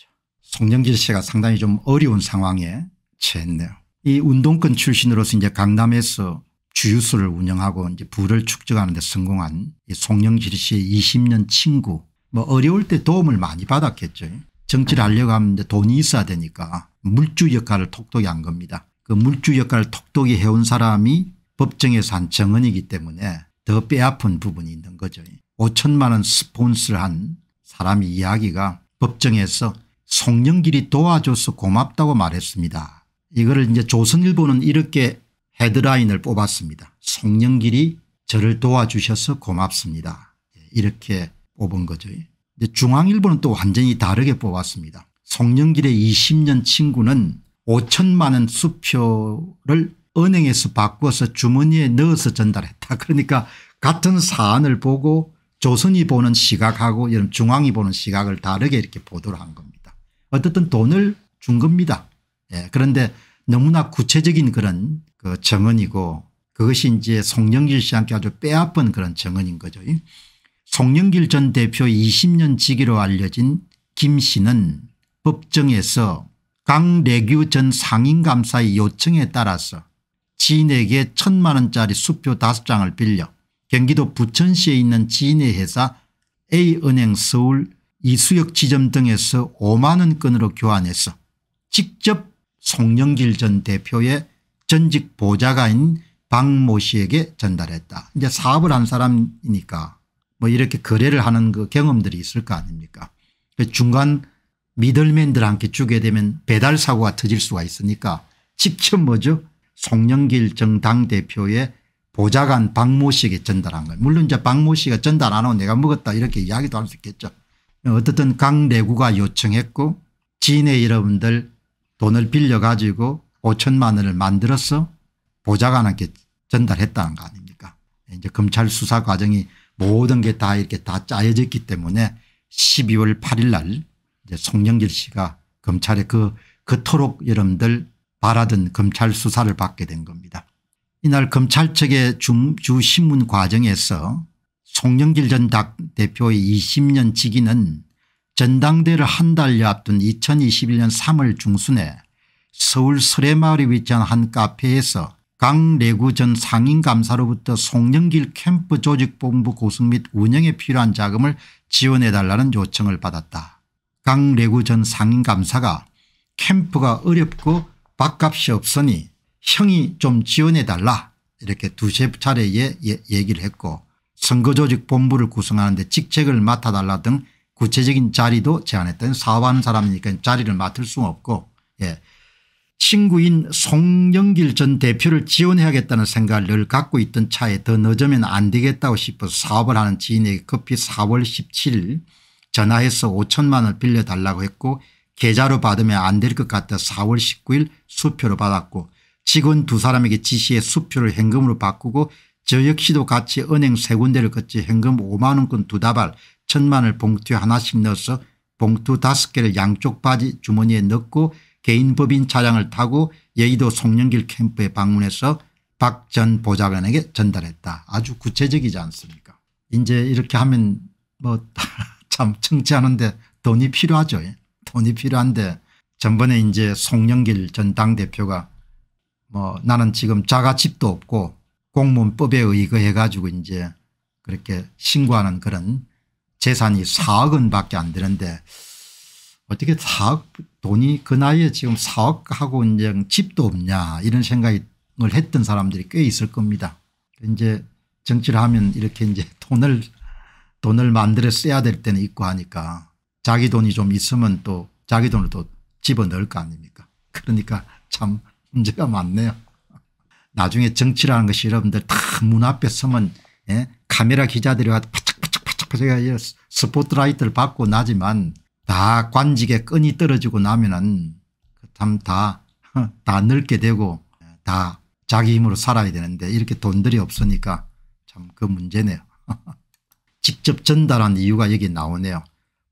송영길 씨가 상당히 좀 어려운 상황에 처했네요. 이 운동권 출신으로서 이제 강남에서 주유소를 운영하고 이제 부를 축적하는 데 성공한 이 송영길 씨의 20년 친구 뭐 어려울 때 도움을 많이 받았겠죠. 정치를 하려고 하면 이제 돈이 있어야 되니까 물주 역할을 톡톡히 한 겁니다. 그 물주 역할을 톡톡히 해온 사람이 법정에서 한 정언이기 때문에 더 뼈아픈 부분이 있는 거죠. 5천만 원 스폰스를 한 사람의 이야기가 법정에서 송영길이 도와줘서 고맙다고 말했습니다. 이거를 이제 조선일보는 이렇게 헤드라인을 뽑았습니다. 송영길이 저를 도와주셔서 고맙습니다. 이렇게 뽑은 거죠. 중앙일보는 또 완전히 다르게 뽑았습니다. 송영길의 20년 친구는 5천만 원 수표를 은행에서 바꿔서 주머니에 넣어서 전달했다. 그러니까 같은 사안을 보고 조선이 보는 시각하고 중앙이 보는 시각을 다르게 이렇게 보도를 한 겁니다. 어쨌든 돈을 준 겁니다. 예. 그런데 너무나 구체적인 그런 그 정언이고 그것이 이제 송영길 씨한테 아주 빼앗은 그런 정언인 거죠. 송영길 전 대표 20년 지기로 알려진 김 씨는 법정에서 강래규 전 상임감사의 요청에 따라서 지인에게 천만 원짜리 수표 5장을 빌려 경기도 부천시에 있는 지인의 회사 A은행 서울 이수역 지점 등에서 5만 원권으로 교환해서 직접 송영길 전 대표의 전직 보좌관인 박모 씨에게 전달했다. 이제 사업을 한 사람이니까 뭐 이렇게 거래를 하는 그 경험들이 있을 거 아닙니까 그 중간 미들맨들한테 주게 되면 배달 사고가 터질 수가 있으니까 직접 뭐죠 송영길 정당 대표의 보좌관 박 모 씨에게 전달한 거예요. 물론 이제 박 모 씨가 전달 안 하고 내가 먹었다 이렇게 이야기도 할 수 있겠죠. 어떻든 각 내구가 요청했고 지인의 여러분들 돈을 빌려 가지고 5천만 원을 만들어서 보좌관한테 전달했다는 거 아닙니까 이제 검찰 수사 과정이 모든 게 다 이렇게 다 짜여졌기 때문에 12월 8일 날 이제 송영길 씨가 검찰에 그 그토록 여러분들 바라던 검찰 수사를 받게 된 겁니다. 이날 검찰 측의 주, 신문 과정에서 송영길 전 대표의 20년 직위는 전당대를 한 달여 앞둔 2021년 3월 중순에 서울 서래마을에 위치한 한 카페에서 강래구 전 상임감사로부터 송영길 캠프 조직본부 구성 및 운영에 필요한 자금을 지원해달라는 요청을 받았다. 강래구 전 상임감사가 캠프가 어렵고 밥값이 없으니 형이 좀 지원해달라 이렇게 두세 차례에 예, 예, 얘기를 했고 선거조직본부를 구성하는데 직책을 맡아달라 등 구체적인 자리도 제안했던 사업하는 사람이니까 자리를 맡을 수는 없고 예. 친구인 송영길 전 대표를 지원해야겠다는 생각을 늘 갖고 있던 차에 더 늦으면 안 되겠다고 싶어서 사업을 하는 지인에게 급히 4월 17일 전화해서 5천만 원을 빌려달라고 했고 계좌로 받으면 안 될 것 같아 4월 19일 수표로 받았고 직원 두 사람에게 지시해 수표를 현금으로 바꾸고 저 역시도 같이 은행 세 군데를 거치 현금 5만 원권 두 다발 천만을 봉투에 하나씩 넣어서 봉투 다섯 개를 양쪽 바지 주머니에 넣고 개인 법인 차량을 타고 여의도 송년길 캠프에 방문해서 박 전 보좌관에게 전달했다. 아주 구체적이지 않습니까 이제 이렇게 하면 뭐 참 청취하는데 돈이 필요하죠. 예? 돈이 필요한데 전번에 이제 송영길 전 당대표가 뭐 나는 지금 자가 집도 없고 공문법에 의거해 가지고 이제 그렇게 신고하는 그런 재산이 4억 원밖에 안 되는데 어떻게 4억 돈이 그 나이에 지금 4억하고 이제 집도 없냐 이런 생각을 했던 사람들이 꽤 있을 겁니다. 이제 정치를 하면 이렇게 이제 돈을 돈을 만들어 써야 될 때는 있고 하니까 자기 돈이 좀 있으면 또 자기 돈을 또 집어 넣을 거 아닙니까 그러니까 참 문제가 많네요. 나중에 정치라는 것이 여러분들 다 문 앞에 서면 예? 카메라 기자들이 와서 바짝바짝바짝파짝 스포트라이트를 받고 나지만 다 관직에 끈이 떨어지고 나면은 그 참다다 어, 다 늙게 되고 예, 다 자기 힘으로 살아야 되는데 이렇게 돈들이 없으니까 참 그 문제네요. 직접 전달한 이유가 여기 나오네요.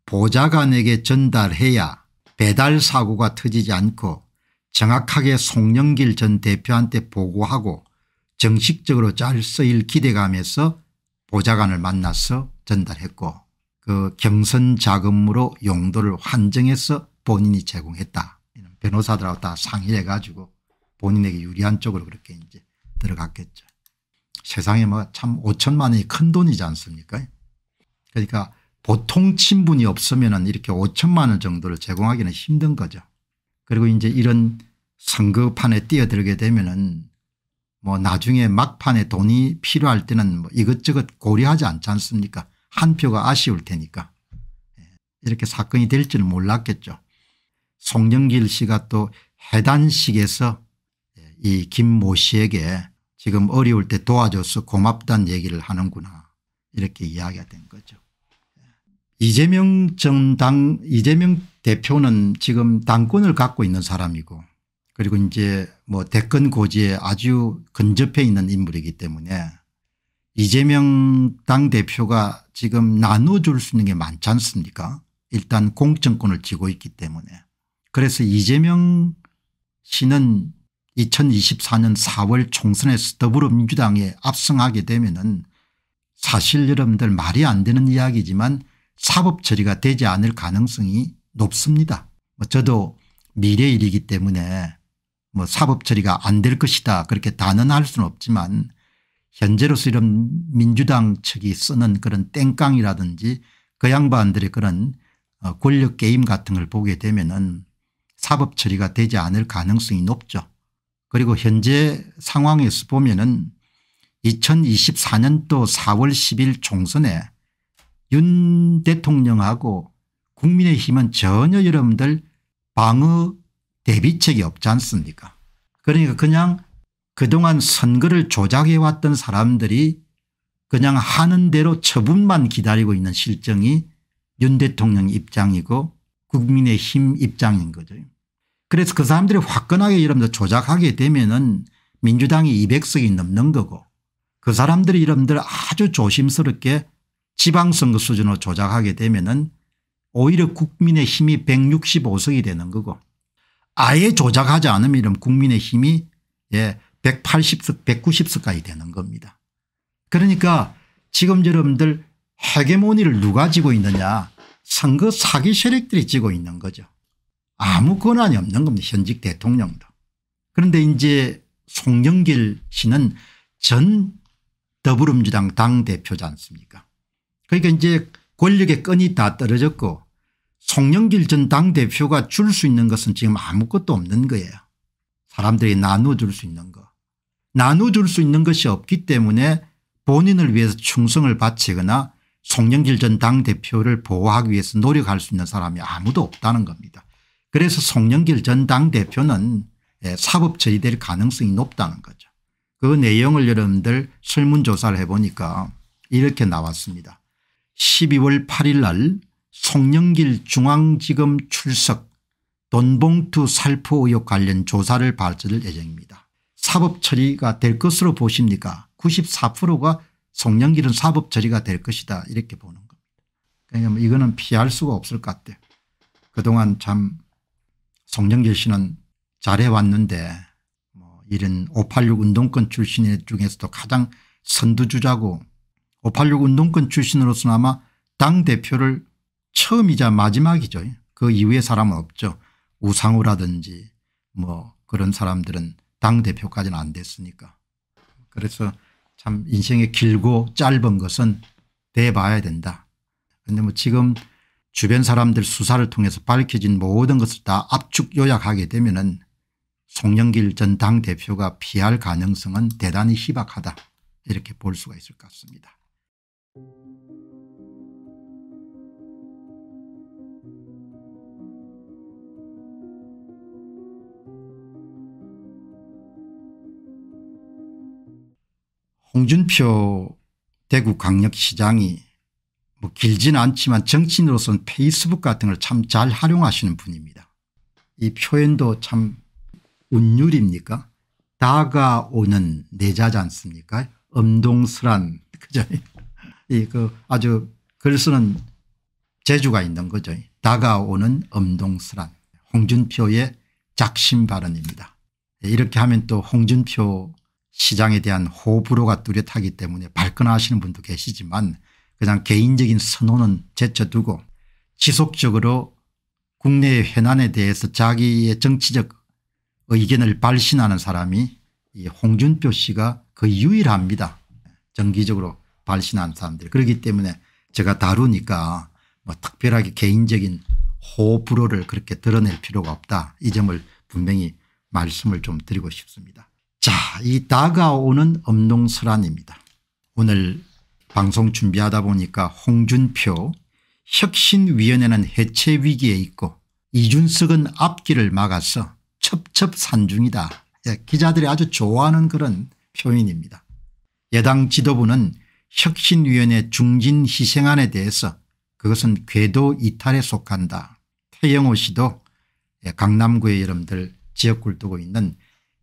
보좌관에게 전달해야 배달 사고가 터지지 않고 정확하게 송영길 전 대표한테 보고하고 정식적으로 잘 쓰일 기대감에서 보좌관을 만나서 전달했고 그 경선 자금으로 용도를 환정해서 본인이 제공했다. 변호사들하고 다 상의해 가지고 본인에게 유리한 쪽으로 그렇게 이제 들어갔겠죠. 세상에 뭐참 5천만 원이 큰 돈이지 않습니까 그러니까 보통 친분이 없으면 이렇게 5천만 원 정도를 제공하기는 힘든 거죠. 그리고 이제 이런 선거판에 뛰어들게 되면은 뭐 나중에 막판에 돈이 필요할 때는 뭐 이것저것 고려하지 않지 않습니까 한 표가 아쉬울 테니까 예. 이렇게 사건이 될 줄은 몰랐겠죠. 송영길 씨가 또 해단식에서 예, 이 김 모 씨에게 지금 어려울 때 도와줘서 고맙다는 얘기를 하는구나 이렇게 이야기가 된 거죠. 이재명 정당 이재명 대표는 지금 당권을 갖고 있는 사람이고 그리고 이제 뭐 대권 고지에 아주 근접해 있는 인물이기 때문에 이재명 당대표가 지금 나눠줄 수 있는 게 많지 않습니까 일단 공정권을 쥐고 있기 때문에 그래서 이재명 씨는 2024년 4월 총선에서 더불어민주당에 압승하게 되면 은 사실 여러분들 말이 안 되는 이야기지만 사법 처리가 되지 않을 가능성이 높습니다. 뭐 저도 미래 일이기 때문에 뭐 사법 처리가 안 될 것이다 그렇게 단언할 수는 없지만 현재로서 이런 민주당 측이 쓰는 그런 땡깡이라든지 그 양반들의 그런 어, 권력 게임 같은 걸 보게 되면은 사법 처리가 되지 않을 가능성이 높죠. 그리고 현재 상황에서 보면은 2024년도 4월 10일 총선에 윤 대통령하고 국민의힘은 전혀 여러분들 방어 대비책이 없지 않습니까 그러니까 그냥 그동안 선거를 조작해왔던 사람들이 그냥 하는 대로 처분만 기다리고 있는 실정이 윤 대통령 입장이고 국민의힘 입장인 거죠. 그래서 그 사람들이 화끈하게 여러분들 조작하게 되면은 민주당이 200석이 넘는 거고 그 사람들이 여러분들 아주 조심스럽게 지방선거 수준으로 조작하게 되면은 오히려 국민의 힘이 165석이 되는 거고 아예 조작하지 않으면 국민의 힘이 예 180석 190석까지 되는 겁니다. 그러니까 지금 여러분들 헤게모니를 누가 지고 있느냐 선거 사기 세력들이 지고 있는 거죠. 아무 권한이 없는 겁니다. 현직 대통령도. 그런데 이제 송영길 씨는 전 더불어민주당 당대표지 않습니까 그러니까 이제 권력의 끈이 다 떨어졌고 송영길 전 당대표가 줄 수 있는 것은 지금 아무것도 없는 거예요. 사람들이 나눠줄 수 있는 거. 나눠줄 수 있는 것이 없기 때문에 본인을 위해서 충성을 바치거나 송영길 전 당대표를 보호하기 위해서 노력할 수 있는 사람이 아무도 없다는 겁니다. 그래서 송영길 전 당대표는 예, 사법 처리될 가능성이 높다는 거죠. 그 내용을 여러분들 설문조사를 해보니까 이렇게 나왔습니다. 12월 8일 날 송영길 중앙지검 출석 돈봉투 살포 의혹 관련 조사를 발제될 예정입니다. 사법 처리가 될 것으로 보십니까 94%가 송영길은 사법 처리가 될 것이다 이렇게 보는 겁니다. 그러니까 뭐 이거는 피할 수가 없을 것 같아요. 그동안 참 송영길 씨는 잘해왔는데 뭐 이런 586 운동권 출신 중에서도 가장 선두주자고 586 운동권 출신으로서는 아마 당대표를 처음이자 마지막이죠. 그 이후에 사람은 없죠. 우상우라든지 뭐 그런 사람들은 당대표까지는 안 됐으니까. 그래서 참 인생의 길고 짧은 것은 대봐야 된다. 근데 뭐 지금 주변 사람들 수사를 통해서 밝혀진 모든 것을 다 압축 요약하게 되면은 송영길 전 당대표가 피할 가능성은 대단히 희박하다 이렇게 볼 수가 있을 것 같습니다. 홍준표 대구 강력시장이 뭐 길진 않지만 정치인으로서는 페이스북 같은 걸 참 잘 활용하시는 분입니다. 이 표현도 참 운율입니까 다가오는 내자지 않습니까 엄동스란 그죠 이그 아주 글 쓰는 재주가 있는 거죠. 다가오는 엄동스란 홍준표의 작심 발언입니다. 이렇게 하면 또 홍준표 시장에 대한 호불호가 뚜렷하기 때문에 발끈하시는 분도 계시지만 그냥 개인적인 선호는 제쳐두고 지속적으로 국내의 현안에 대해서 자기의 정치적 의견을 발신하는 사람이 이 홍준표 씨가 그 유일합니다. 정기적으로 발신한 사람들. 그렇기 때문에 제가 다루니까 뭐 특별하게 개인적인 호불호를 그렇게 드러낼 필요가 없다. 이 점을 분명히 말씀을 좀 드리고 싶습니다. 자, 이 다가오는 엄동설안입니다. 오늘 방송 준비하다 보니까 홍준표 혁신위원회는 해체 위기에 있고 이준석은 앞길을 막아서 첩첩산중이다. 예, 기자들이 아주 좋아하는 그런 표현입니다. 여당 지도부는 혁신위원회 중진 희생안에 대해서 그것은 궤도 이탈에 속한다. 태영호 씨도 예, 강남구의 여러분들 지역구를 두고 있는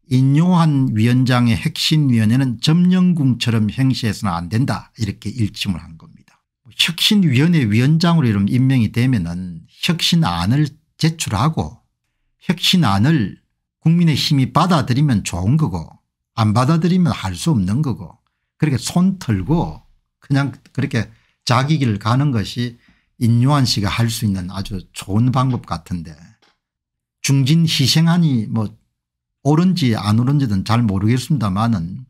인용한 위원장의 혁신위원회는 점령궁처럼 행시해서는 안 된다 이렇게 일침을 한 겁니다. 혁신위원회 위원장으로 이름 임명이 되면 은 혁신안을 제출하고 혁신안을 국민의힘이 받아들이면 좋은 거고 안 받아들이면 할 수 없는 거고 그렇게 손 털고 그냥 그렇게 자기 길 가는 것이 인요한 씨가 할 수 있는 아주 좋은 방법 같은데 중진 희생안이 뭐 옳은지 안 옳은지는 잘 모르겠습니다만은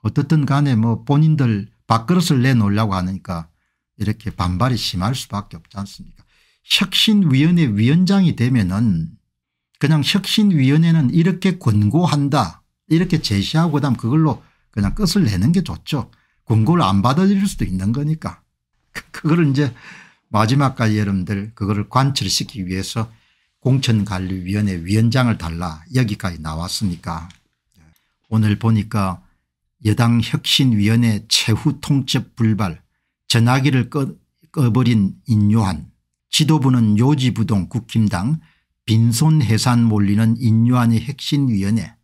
어떻든 간에 뭐 본인들 밥그릇을 내놓으려고 하니까 이렇게 반발이 심할 수밖에 없지 않습니까 혁신위원회 위원장이 되면은 그냥 혁신위원회는 이렇게 권고한다 이렇게 제시하고 그다음 그걸로 그냥 끝을 내는 게 좋죠. 권고를 안 받아들일 수도 있는 거니까. 그, 그거를 이제 마지막까지 여러분들 그거를 관철시키기 위해서 공천관리위원회 위원장을 달라 여기까지 나왔으니까 오늘 보니까 여당 혁신위원회 최후 통첩 불발 전화기를 꺼, 꺼버린 인요한 지도부는 요지부동 국힘당 빈손해산 몰리는 인요한의 혁신위원회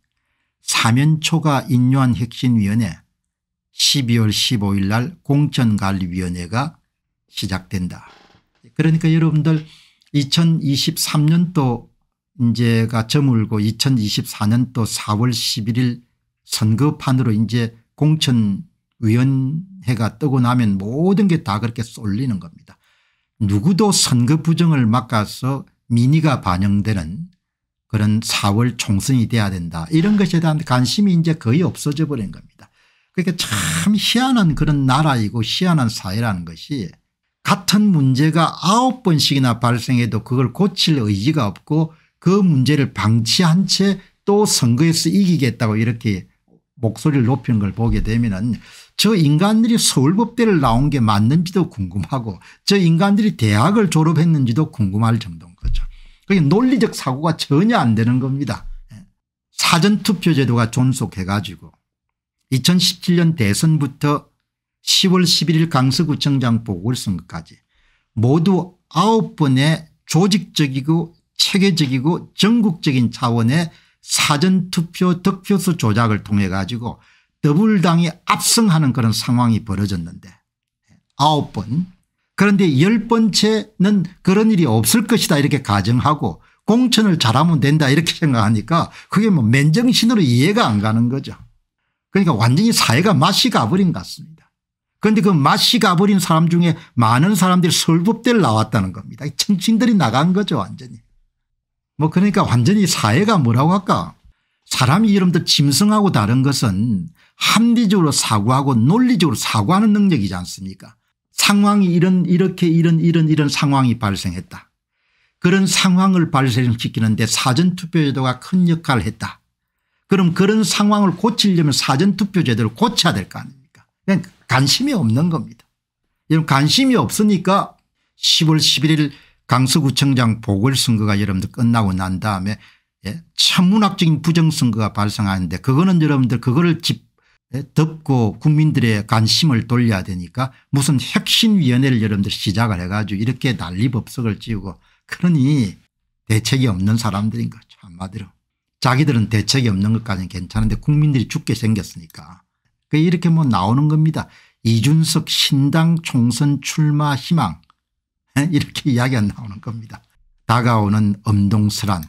사면초가 인요한 혁신위원회 12월 15일 날 공천관리위원회가 시작된다. 그러니까 여러분들 2023년도 이제가 저물고 2024년도 4월 11일 선거판으로 이제 공천위원회가 뜨고 나면 모든 게 다 그렇게 쏠리는 겁니다. 누구도 선거 부정을 막아서 민의가 반영되는 그런 4월 총선이 돼야 된다 이런 것에 대한 관심이 이제 거의 없어져 버린 겁니다. 그러니까 참 희한한 그런 나라이고 희한한 사회라는 것이 같은 문제가 아홉 번씩이나 발생해도 그걸 고칠 의지가 없고 그 문제를 방치한 채 또 선거에서 이기겠다고 이렇게 목소리를 높이는 걸 보게 되면은 저 인간들이 서울법대를 나온 게 맞는지도 궁금하고 저 인간들이 대학을 졸업했는지도 궁금할 정도인 거죠. 그게 논리적 사고가 전혀 안 되는 겁니다. 예. 사전투표제도가 존속해 가지고 2017년 대선부터 10월 11일 강서구청장 보궐선거까지 모두 9번의 조직적이고 체계적이고 전국적인 차원의 사전투표 득표수 조작을 통해 가지고 더불당이 압승하는 그런 상황이 벌어졌는데 9번 그런데 1 0번째는 그런 일이 없을 것이다 이렇게 가정하고 공천을 잘하면 된다 이렇게 생각하니까 그게 뭐 맨정신으로 이해가 안 가는 거죠. 그러니까 완전히 사회가 맛이 가버린 것 같습니다. 그런데 그 맛이 가버린 사람 중에 많은 사람들이 설법대를 나왔다는 겁니다. 청신들이 나간 거죠 완전히. 뭐 그러니까 완전히 사회가 뭐라고 할까 사람이 이름도 짐승하고 다른 것은 합리적으로 사고하고 논리적으로 사고하는 능력이지 않습니까 상황이 이런 이렇게 이런 이런 이런 상황이 발생했다. 그런 상황을 발생시키는데 사전투표제도가 큰 역할을 했다. 그럼 그런 상황을 고치려면 사전투표제도를 고쳐야 될 거 아닙니까 그러니까 관심이 없는 겁니다. 여러분 관심이 없으니까 10월 11일 강서구청장 보궐선거가 여러분들 끝나고 난 다음에 예, 천문학적인 부정선거가 발생하는데 그거는 여러분들 그거를 집 예, 덮고 국민들의 관심을 돌려야 되니까 무슨 혁신위원회를 여러분들 시작을 해가지고 이렇게 난리법석을 찌우고 그러니 대책이 없는 사람들인 거죠 한마디로. 자기들은 대책이 없는 것까지는 괜찮은데 국민들이 죽게 생겼으니까 이렇게 뭐 나오는 겁니다. 이준석 신당 총선 출마 희망 이렇게 이야기가 나오는 겁니다. 다가오는 엄동스란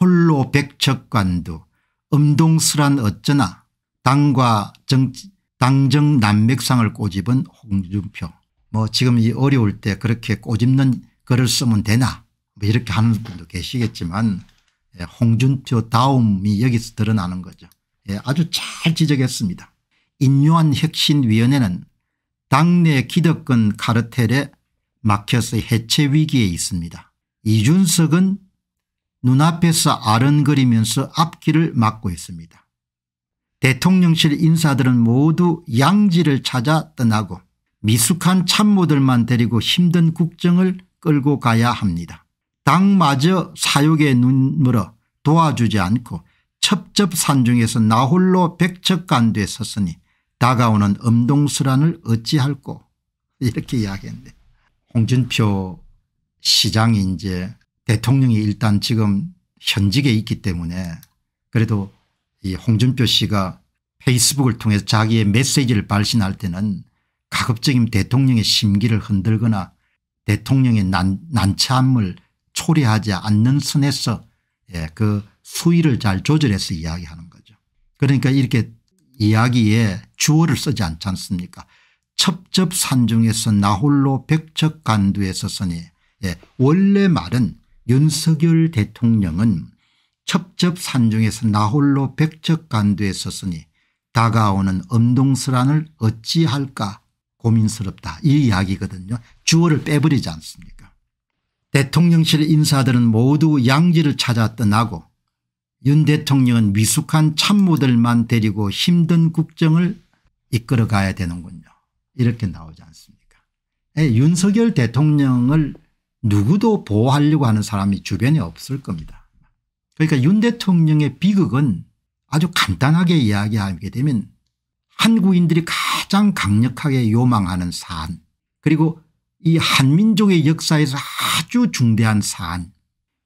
홀로 백척관도 엄동스란 어쩌나 당과 정, 당정 난맥상을 꼬집은 홍준표 뭐 지금 이 어려울 때 그렇게 꼬집는 글을 쓰면 되나 뭐 이렇게 하는 분도 계시겠지만 예, 홍준표 다움이 여기서 드러나는 거죠. 예, 아주 잘 지적했습니다. 인요한 혁신위원회는 당내 기득권 카르텔에 막혀서 해체 위기에 있습니다. 이준석은 눈앞에서 아른거리면서 앞길을 막고 있습니다. 대통령실 인사들은 모두 양지를 찾아 떠나고 미숙한 참모들만 데리고 힘든 국정을 끌고 가야 합니다. 당마저 사욕에 눈물어 도와주지 않고 첩첩산 중에서 나홀로 백척간두에 섰으니 다가오는 엄동수란을 어찌할꼬 이렇게 이야기했는데 홍준표 시장이 이제 대통령이 일단 지금 현직에 있기 때문에 그래도 이 홍준표 씨가 페이스북을 통해서 자기의 메시지를 발신할 때는 가급적이면 대통령의 심기를 흔들거나 대통령의 난, 난함을 초래하지 않는 선에서 예, 그 수위를 잘 조절해서 이야기하는 거죠. 그러니까 이렇게 이야기에 주어를 쓰지 않지 않습니까 첩첩산중에서 나홀로 백척간두에 서서니 예, 원래 말은 윤석열 대통령은 첩첩산중에서 나홀로 백척간두에 서서니 다가오는 엄동설안을 어찌할까 고민스럽다 이 이야기거든요. 주어를 빼버리지 않습니까 대통령실 인사들은 모두 양지를 찾아 떠나고 윤 대통령은 미숙한 참모들만 데리고 힘든 국정을 이끌어 가야 되는군요. 이렇게 나오지 않습니까 예, 윤석열 대통령을 누구도 보호하려고 하는 사람이 주변에 없을 겁니다. 그러니까 윤 대통령의 비극은 아주 간단하게 이야기하게 되면 한국인들이 가장 강력하게 요망하는 사안 그리고 이 한민족의 역사에서 아주 중대한 사안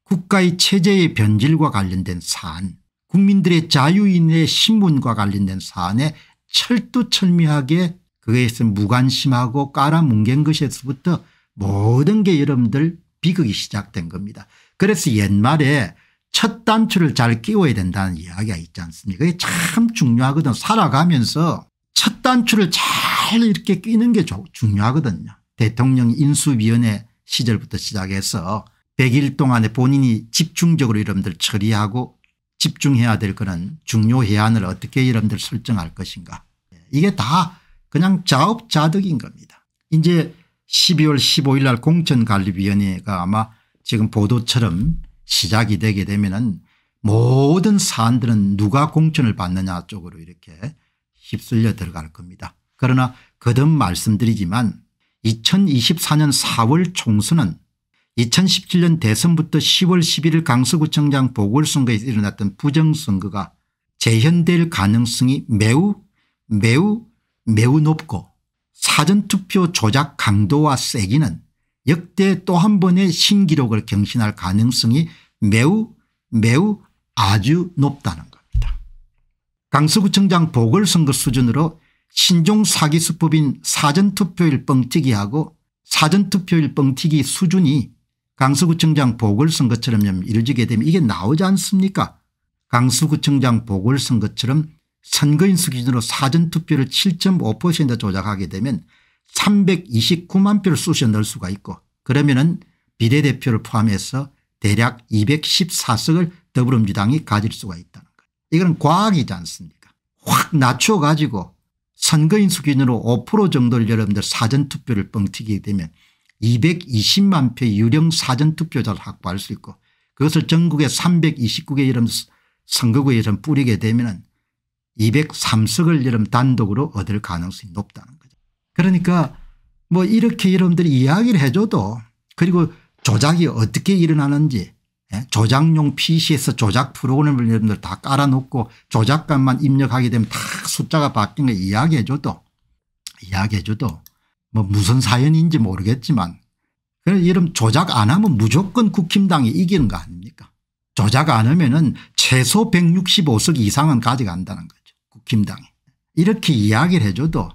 국가의 체제의 변질과 관련된 사안 국민들의 자유인의 신분과 관련된 사안에 철두철미하게 그것에 무관심하고 깔아뭉갠 것에서부터 모든 게 여러분들 비극이 시작된 겁니다. 그래서 옛말에 첫 단추를 잘 끼워야 된다는 이야기가 있지 않습니까 그게 참 중요하거든 살아가면서 첫 단추를 잘 이렇게 끼는 게 중요하거든요. 대통령 인수위원회 시절부터 시작해서 100일 동안에 본인이 집중적으로 여러분들 처리하고 집중해야 될 거는 중요 해안을 어떻게 여러분들 설정할 것인가 이게 다 그냥 자업자득인 겁니다. 이제 12월 15일 날 공천관리위원회가 아마 지금 보도처럼 시작이 되게 되면은 모든 사안들은 누가 공천을 받느냐 쪽으로 이렇게 휩쓸려 들어갈 겁니다. 그러나 거듭 말씀드리지만 2024년 4월 총선은 2017년 대선부터 10월 11일 강서구청장 보궐선거에 일어났던 부정선거가 재현될 가능성이 매우 매우 매우 높고 사전투표 조작 강도와 세기는 역대 또 한 번의 신기록을 경신할 가능성이 매우 매우 아주 높다는 겁니다. 강서구청장 보궐선거 수준으로 신종 사기수법인 사전투표일 뻥튀기하고 사전투표일 뻥튀기 수준이 강서구청장 보궐선거처럼 이루어지게 되면 이게 나오지 않습니까 강서구청장 보궐선거처럼 선거인수 기준으로 사전투표를 7.5% 조작하게 되면 329만 표를 쑤셔 넣을 수가 있고 그러면 은 비례대표를 포함해서 대략 214석을 더불어민주당이 가질 수가 있다는 거예요. 이건 과학이지 않습니까 확 낮춰 가지고 선거인수 기준으로 5% 정도를 여러분들 사전투표를 뻥튀기게 되면 220만 표 유령 사전투표자를 확보할 수 있고 그것을 전국의 329개 이름 선거구에 이름 뿌리게 되면 203석을 이름 단독으로 얻을 가능성이 높다는 거죠. 그러니까 뭐 이렇게 여러분들이 이야기를 해줘도 그리고 조작이 어떻게 일어나는지 예? 조작용 PC에서 조작 프로그램을 여러분들 다 깔아놓고 조작값만 입력하게 되면 다 숫자가 바뀐 걸 이야기해줘도 이야기해줘도 뭐 무슨 사연인지 모르겠지만 이런 조작 안 하면 무조건 국힘당이 이기는 거 아닙니까 조작 안 하면 은 최소 165석 이상은 가져간다는 거죠 국힘당이 이렇게 이야기를 해줘도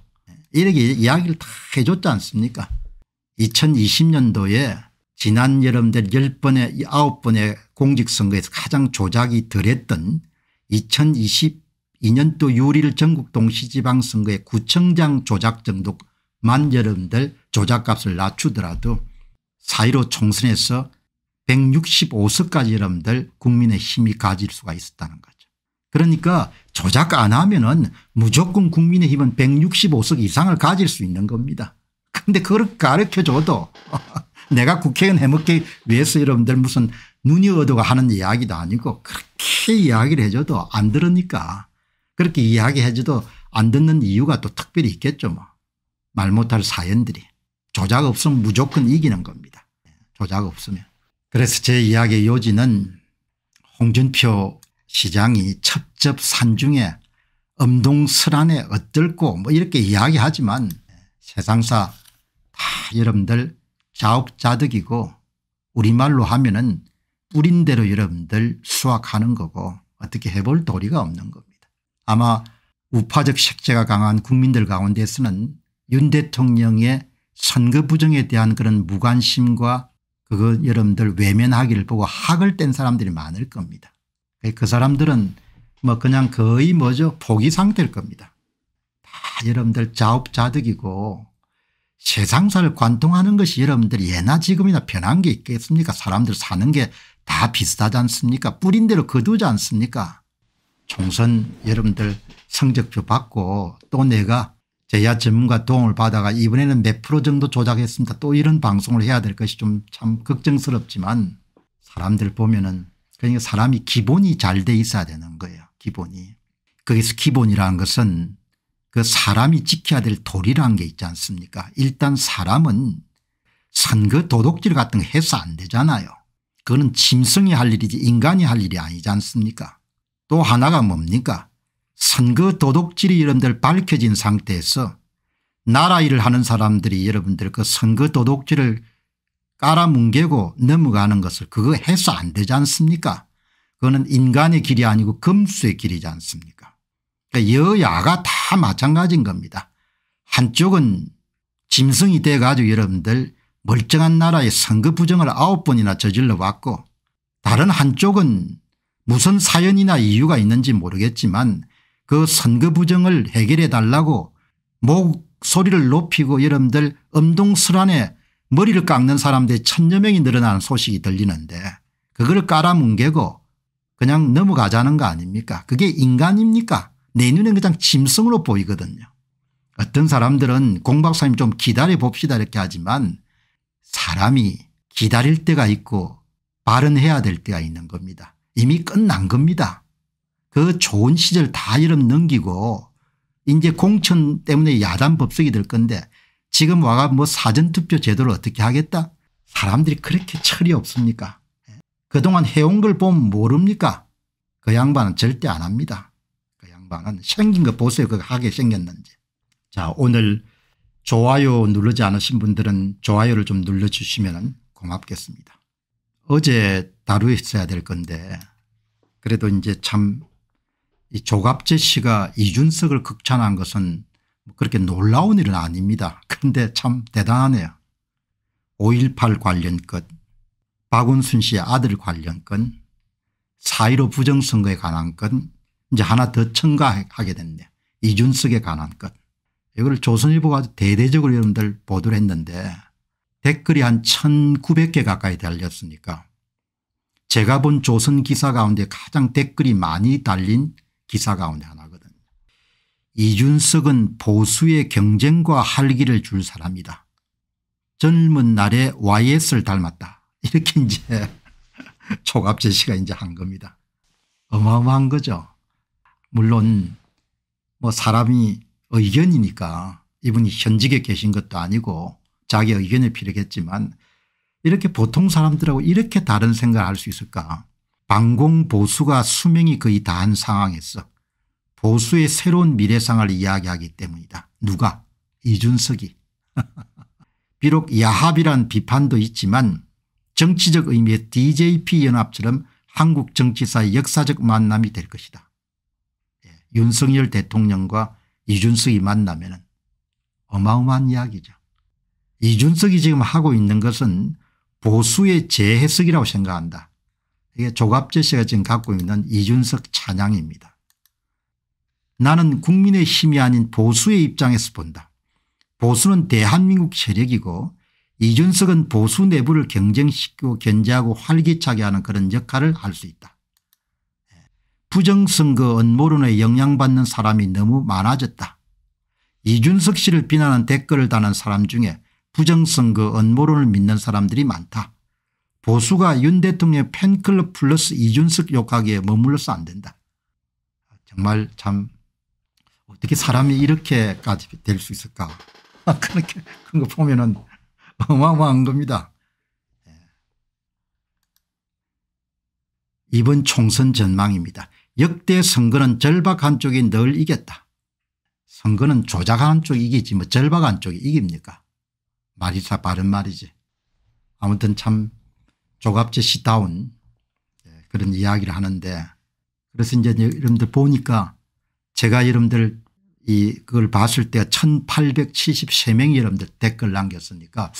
이렇게 이야기를 다 해줬지 않습니까 2020년도에 지난 여름 될 10번에 9번의 공직선거에서 가장 조작이 덜했던 2022년도 유리를 전국 동시지방선거의 구청장 조작 정도 만여러분들 조작값을 낮추더라도 4.15 총선에서 165석까지 여러분들 국민의 힘이 가질 수가 있었다는 거죠. 그러니까 조작 안 하면 은 무조건 국민의힘은 165석 이상을 가질 수 있는 겁니다. 그런데 그걸 가르쳐줘도 내가 국회의원 해먹기 위해서 여러분들 무슨 눈이 어두워 하는 이야기도 아니고 그렇게 이야기를 해줘도 안 들으니까 그렇게 이야기해줘도 안 듣는 이유가 또 특별히 있겠죠. 뭐. 말 못할 사연들이 조작 없으면 무조건 이기는 겁니다. 조작 없으면. 그래서 제 이야기의 요지는 홍준표 시장이 첩첩산중에 엄동설안에 어떨고 뭐 이렇게 이야기하지만 세상사 다 여러분들 자업자득이고 우리말로 하면 은 뿌린 대로 여러분들 수확하는 거고 어떻게 해볼 도리가 없는 겁니다. 아마 우파적 색재가 강한 국민들 가운데서는 윤 대통령의 선거 부정에 대한 그런 무관심과 그거 여러분들 외면하기를 보고 학을 뗀 사람들이 많을 겁니다. 그러니까 그 사람들은 뭐 그냥 거의 뭐죠 포기 상태일 겁니다. 다 여러분들 자업자득이고 세상사를 관통하는 것이 여러분들 예나 지금이나 변한 게 있겠습니까 사람들 사는 게 다 비슷하지 않습니까 뿌린 대로 거두지 않습니까 총선 여러분들 성적표 받고 또 내가 제야 전문가 도움을 받아가 이번에는 몇 프로 정도 조작했습니다. 또 이런 방송을 해야 될 것이 좀 참 걱정스럽지만 사람들 보면은 그러니까 사람이 기본이 잘 돼 있어야 되는 거예요. 기본이. 거기서 기본이라는 것은 그 사람이 지켜야 될 도리라는 게 있지 않습니까 일단 사람은 선거 도덕질 같은 거 해서 안 되잖아요. 그거는 짐승이 할 일이지 인간이 할 일이 아니지 않습니까 또 하나가 뭡니까 선거 도둑질이 여러분들 밝혀진 상태에서 나라 일을 하는 사람들이 여러분들 그 선거 도둑질을 깔아뭉개고 넘어가는 것을 그거 해서 안 되지 않습니까 그거는 인간의 길이 아니고 금수의 길이지 않습니까 그러니까 여야가 다 마찬가지인 겁니다. 한쪽은 짐승이 돼 가지고 여러분들 멀쩡한 나라의 선거 부정을 아홉 번이나 저질러 왔고 다른 한쪽은 무슨 사연이나 이유가 있는지 모르겠지만 그 선거 부정을 해결해 달라고 목소리를 높이고 여러분들 엄동설안에 머리를 깎는 사람들이 천여 명이 늘어나는 소식이 들리는데 그걸 깔아뭉개고 그냥 넘어가자는 거 아닙니까 그게 인간입니까 내 눈엔 그냥 짐승으로 보이거든요. 어떤 사람들은 공 박사님 좀 기다려 봅시다 이렇게 하지만 사람이 기다릴 때가 있고 발언해야 될 때가 있는 겁니다. 이미 끝난 겁니다. 그 좋은 시절 다 이름 넘기고 이제 공천 때문에 야단 법석이 될 건데 지금 와가 뭐 사전투표 제도를 어떻게 하겠다 사람들이 그렇게 철이 없습니까 예. 그동안 해온 걸 보면 모릅니까 그 양반은 절대 안 합니다 그 양반은 생긴 거 보세요 그거 하게 생겼는지 자 오늘 좋아요 누르지 않으신 분들은 좋아요를 좀 눌러주시면 고맙겠습니다 어제 다루었어야 될 건데 그래도 이제 참이 조갑재 씨가 이준석을 극찬한 것은 그렇게 놀라운 일은 아닙니다. 그런데 참 대단하네요. 5.18 관련 것 박원순 씨의 아들 관련 건4.15 부정선거에 관한 건 이제 하나 더 첨가하게 됐네 이준석에 관한 것. 이걸 조선일보가 대대적으로 여러분들 보도를 했는데 댓글이 한 1900개 가까이 달렸으니까 제가 본 조선 기사 가운데 가장 댓글이 많이 달린 기사 가운데 하나거든요. 이준석은 보수의 경쟁과 할기를 줄 사람이다. 젊은 날에 ys를 닮았다. 이렇게 이제 초갑재 씨가 이제 한 겁니다. 어마어마한 거죠. 물론 뭐 사람이 의견이니까 이분이 현직에 계신 것도 아니고 자기 의견이 필요했지만 이렇게 보통 사람들하고 이렇게 다른 생각을 할 수 있을까 방공 보수가 수명이 거의 다한 상황에서 보수의 새로운 미래상을 이야기하기 때문이다. 누가? 이준석이. 비록 야합이란 비판도 있지만 정치적 의미의 DJP 연합처럼 한국 정치사의 역사적 만남이 될 것이다. 예. 윤석열 대통령과 이준석이 만나면 어마어마한 이야기죠. 이준석이 지금 하고 있는 것은 보수의 재해석이라고 생각한다. 이게 조갑재 씨가 지금 갖고 있는 이준석 찬양입니다. 나는 국민의 힘이 아닌 보수의 입장에서 본다. 보수는 대한민국 세력이고 이준석은 보수 내부를 경쟁시키고 견제하고 활기차게 하는 그런 역할을 할 수 있다. 부정선거 언모론에 영향받는 사람이 너무 많아졌다. 이준석 씨를 비난한 댓글을 다는 사람 중에 부정선거 언모론을 믿는 사람들이 많다. 보수가 윤 대통령의 팬클럽 플러스 이준석 욕하기에 머물러서 안 된다. 정말 참 어떻게 사람이 이렇게까지 될 수 있을까 그렇게 큰거 보면 은 어마어마한 겁니다. 예. 이번 총선 전망입니다. 역대 선거는 절박한 쪽이 늘 이겼다. 선거는 조작하는 쪽이 이기지 뭐 절박한 쪽이 이깁니까 말이사 바른 말이지. 아무튼 참 조갑제시다운 예, 그런 이야기를 하는데 그래서 이제 여러분들 보니까 제가 여러분들 이 그걸 봤을 때 1873명이 여러분들 댓글 남겼으니까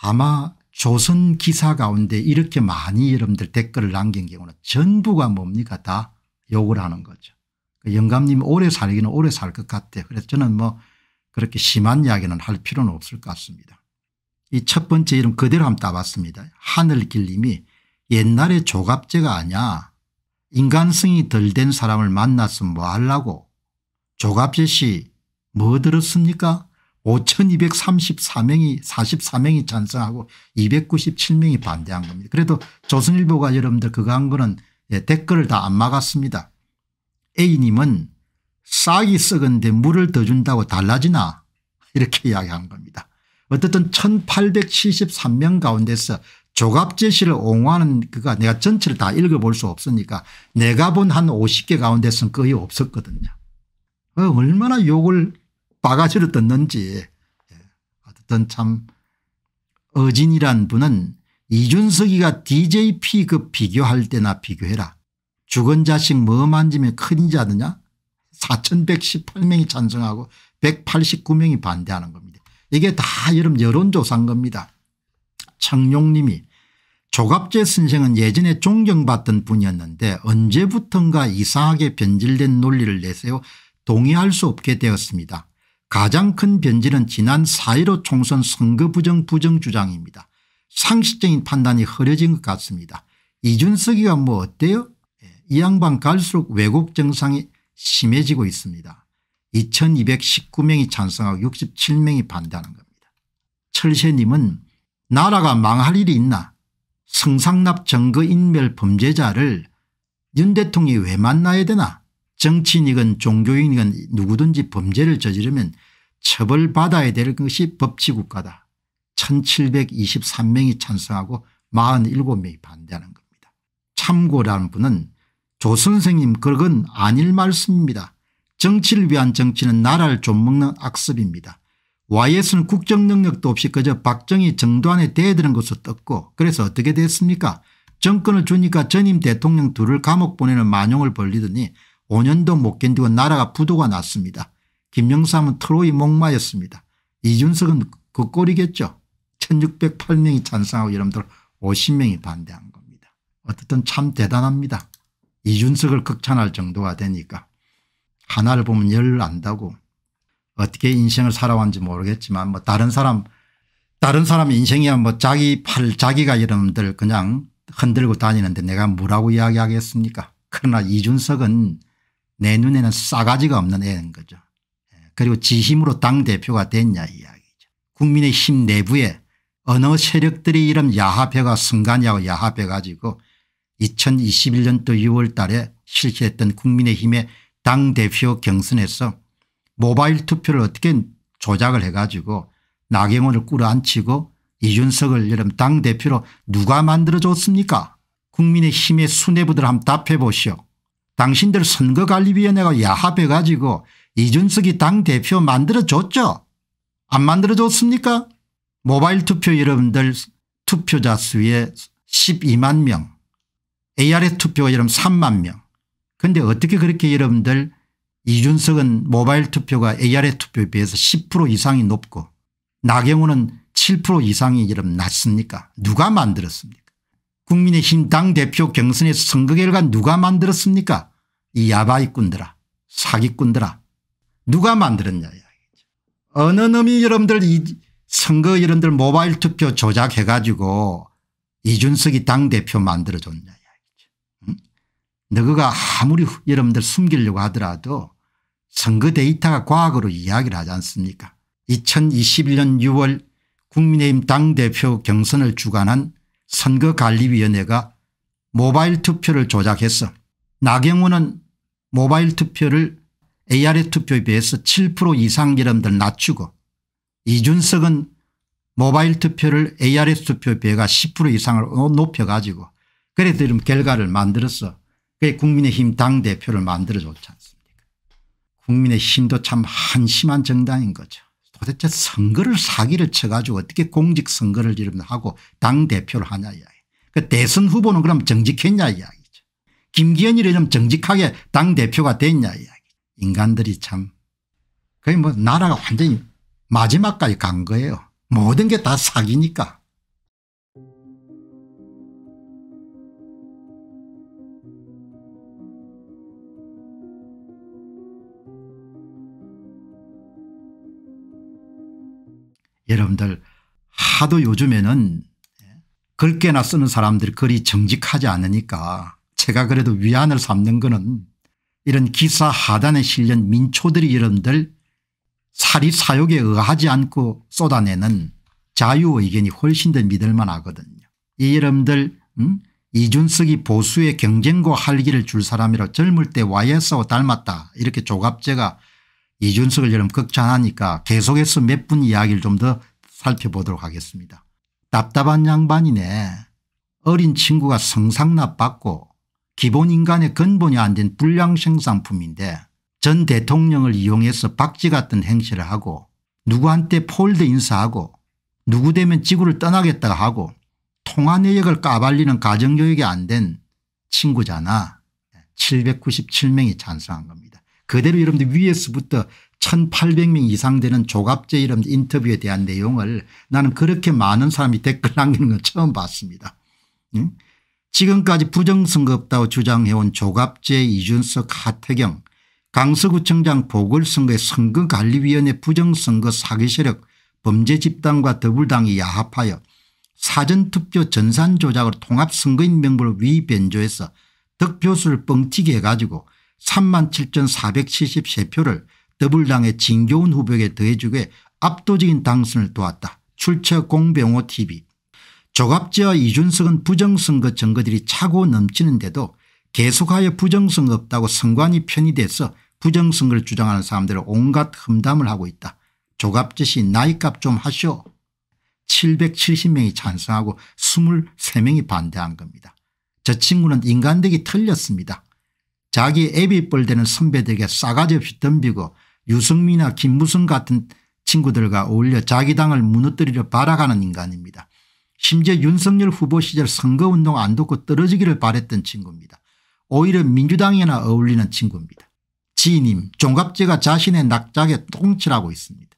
아마 조선 기사 가운데 이렇게 많이 여러분들 댓글을 남긴 경우는 전부가 뭡니까 다 욕을 하는 거죠. 그 영감님 오래 살기는 오래 살 것 같아요. 그래서 저는 뭐 그렇게 심한 이야기는 할 필요는 없을 것 같습니다. 이첫 번째 이름 그대로 한번 따봤습니다. 하늘길님이 옛날에 조갑제가 아냐 인간성이 덜 된 사람을 만났으면 뭐 하려고 조갑제 씨 뭐 들었습니까 5234명이 44명이 찬성하고 297명이 반대한 겁니다. 그래도 조선일보가 여러분들 그거 한 거는 예, 댓글을 다 안 막았습니다. A님은 싹이 썩은데 물을 더 준다고 달라지나 이렇게 이야기한 겁니다. 어쨌든 1873명 가운데서 조갑제시를 옹호하는 그가 내가 전체를 다 읽어볼 수 없으니까 내가 본 한 50개 가운데서는 거의 없었거든요. 어, 얼마나 욕을 바가지로 듣는지 예. 어쨌든 참 어진이란 분은 이준석이가 DJP 그 비교할 때나 비교해라. 죽은 자식 뭐 만지면 큰이자느냐 4118명이 찬성하고 189명이 반대하는 겁니다. 이게 다 여러분 여론조사인 겁니다. 창룡님이 조갑재 선생은 예전에 존경받던 분이었는데 언제부턴가 이상하게 변질된 논리를 내세요 동의할 수 없게 되었습니다. 가장 큰 변질은 지난 4.15 총선 선거 부정 부정 주장입니다. 상식적인 판단이 흐려진 것 같습니다. 이준석이가 뭐 어때요? 예, 이 양반 갈수록 왜곡 증상이 심해지고 있습니다. 2219명이 찬성하고 67명이 반대하는 겁니다. 철새님은 나라가 망할 일이 있나 성상납 정거인멸 범죄자를 윤 대통령이 왜 만나야 되나 정치인이건 종교인이건 누구든지 범죄를 저지르면 처벌받아야 될 것이 법치국가다. 1723명이 찬성하고 47명이 반대하는 겁니다. 참고라는 분은 조 선생님 그건 아닐 말씀입니다. 정치를 위한 정치는 나라를 좀 먹는 악습입니다. YS는 국정 능력도 없이 그저 박정희 정도안에 대드는 것으로 떴고 그래서 어떻게 됐습니까 정권을 주니까 전임 대통령 둘을 감옥 보내는 만용을 벌리더니 5년도 못 견디고 나라가 부도가 났습니다. 김영삼은 트로이 목마였습니다. 이준석은 그 꼴이겠죠. 1608명이 찬성하고 여러분들 50명이 반대한 겁니다. 어쨌든 참 대단합니다. 이준석을 극찬할 정도가 되니까. 하나를 보면 열을 안다고 어떻게 인생을 살아왔는지 모르겠지만 뭐 다른 사람 다른 사람 인생이야 뭐 자기 팔 자기가 여러분들 그냥 흔들고 다니는데 내가 뭐라고 이야기하겠습니까 그러나 이준석은 내 눈에는 싸가지가 없는 애인 거죠. 예, 그리고 지힘으로 당대표가 됐냐 이야기죠. 국민의힘 내부에 어느 세력들이 이런 야합해가 승관이하고 야합해 가지고 2021년도 6월 달에 실시했던 국민의힘의 당대표 경선에서 모바일 투표를 어떻게 조작을 해가지고 나경원을 꾸려앉히고 이준석을 여러분 당대표로 누가 만들어줬습니까 국민의힘의 수뇌부들 한번 답해 보시오. 당신들 선거관리위원회가 야합해가지고 이준석이 당대표 만들어줬죠 안 만들어줬습니까 모바일 투표 여러분들 투표자 수의 12만 명 ARS 투표 여러분 3만 명 그런데 어떻게 그렇게 여러분들 이준석은 모바일 투표가 a r s 투표에 비해서 10% 이상이 높고 나경호은7% 이상이 여러분 낮습니까 누가 만들었습니까 국민의힘 당대표 경선에서 선거 결과 누가 만들었습니까 이 야바이꾼들아 사기꾼들아 누가 만들었냐 이야기죠. 어느 놈이 여러분들 이 선거 여러분들 모바일 투표 조작해 가지고 이준석이 당대표 만들어줬냐 너그가 아무리 여러분들 숨기려고 하더라도 선거 데이터가 과학으로 이야기를 하지 않습니까 2021년 6월 국민의힘 당대표 경선을 주관한 선거관리위원회가 모바일 투표를 조작해서 나경원은 모바일 투표를 a r s 투표에 비해서 7% 이상 여러분들 낮추고 이준석은 모바일 투표를 ARS 투표 비해가 10% 이상을 어, 높여가지고 그래도 이런 결과를 만들어서 그게 국민의힘 당대표를 만들어줬지 않습니까 국민의힘도 참 한심한 정당인 거죠. 도대체 선거를 사기를 쳐가지고 어떻게 공직선거를 하고 당대표를 하냐 이야기. 그 대선 후보는 그럼 정직했냐 이야기죠. 김기현이라면 정직하게 당대표가 됐냐 이야기. 인간들이 참 거의 뭐 나라가 완전히 마지막까지 간 거예요. 모든 게 다 사기니까. 여러분들 하도 요즘에는 글게나 쓰는 사람들이 그리 정직하지 않으니까 제가 그래도 위안을 삼는 거는 이런 기사 하단에 실린 민초들이 여러분들 사리사욕에 의하지 않고 쏟아내는 자유의견이 훨씬 더 믿을만 하거든요. 이 여러분들 음? 이준석이 보수의 경쟁과 활기를 줄 사람이라 젊을 때 YS와 닮았다 이렇게 조갑제가 이준석을 여러분 극찬하니까 계속해서 몇 분 이야기를 좀 더 살펴보도록 하겠습니다. 답답한 양반이네. 어린 친구가 성상납 받고 기본 인간의 근본이 안 된 불량 생산품인데 전 대통령을 이용해서 박쥐 같은 행실을 하고 누구한테 폴드 인사하고 누구 되면 지구를 떠나겠다 하고 통화 내역을 까발리는 가정교육이 안 된 친구잖아. 797명이 찬성한 겁니다. 그대로 여러분들 위에서부터 1800명 이상 되는 조갑제 이름 인터뷰에 대한 내용을 나는 그렇게 많은 사람이 댓글 남기는 건 처음 봤습니다. 응? 지금까지 부정선거 없다고 주장해온 조갑제 이준석 하태경 강서구청장 보궐선거의 선거관리위원회 부정선거 사기세력 범죄집단과 더불당이 야합하여 사전투표 전산조작을 통합선거인 명부를 위변조해서 득표수를 뻥튀기 해가지고 37,473표를 더블당의 진교훈 후보에게 더해주게 압도적인 당선을 도왔다. 출처 공병호TV 조갑지와 이준석은 부정선거 증거들이 차고 넘치는데도 계속하여 부정선거 없다고 선관위 편이 돼서 부정선거를 주장하는 사람들을 온갖 험담을 하고 있다. 조갑지씨 나이값 좀하시 770명이 찬성하고 23명이 반대한 겁니다. 저 친구는 인간되기 틀렸습니다. 자기 애비뻘 되는 선배들에게 싸가지 없이 덤비고 유승민이나 김무성 같은 친구들과 어울려 자기 당을 무너뜨리려 바라가는 인간입니다. 심지어 윤석열 후보 시절 선거운동 안듣고 떨어지기를 바랬던 친구입니다. 오히려 민주당이나 어울리는 친구입니다. 지님 인 종갑제가 자신의 낙작에 똥칠하고 있습니다.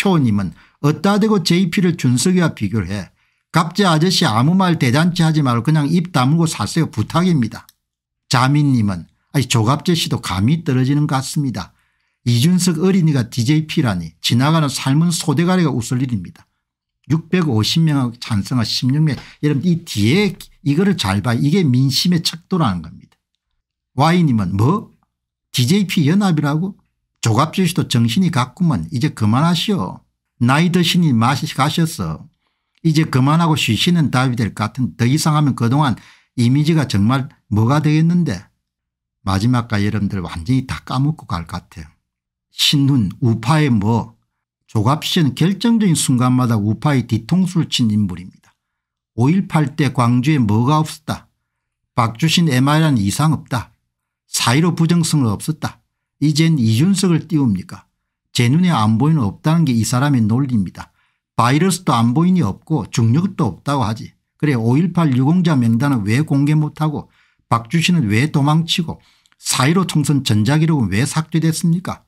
표님은 어따 대고 JP를 준석이와 비교를 해 갑제 아저씨 아무 말 대잔치 하지 말고 그냥 입 다물고 사세요 부탁입니다. 자민님은 아니 조갑재 씨도 감이 떨어지는 것 같습니다. 이준석 어린이가 DJP라니 지나가는 삶은 소대가리가 웃을 일입니다. 6 5 0명 찬성하 16명 여러분 이 뒤에 이거를 잘 봐. 이게 민심의 척도라는 겁니다. Y님은 뭐 DJP 연합이라고 조갑재 씨도 정신이 갔구먼 이제 그만하시오. 나이 드시니 맛이 가셨어. 이제 그만하고 쉬시는 답이 될 것 같은 더 이상하면 그동안 이미지가 정말 뭐가 되겠는데 마지막까지 여러분들 완전히 다 까먹고 갈 것 같아요. 신훈 우파의 뭐 조갑시는 결정적인 순간마다 우파의 뒤통수를 친 인물입니다. 5.18 때 광주에 뭐가 없었다. 박주신 MR이라는 이상 없다. 사이로 부정성은 없었다. 이젠 이준석을 띄웁니까. 제 눈에 안 보이는 없다는 게 이 사람의 논리입니다. 바이러스도 안 보이니 없고 중력도 없다고 하지. 그래 5.18 유공자 명단은 왜 공개 못하고 박주신은 왜 도망치고 4.15 총선 전자기록은 왜 삭제됐습니까?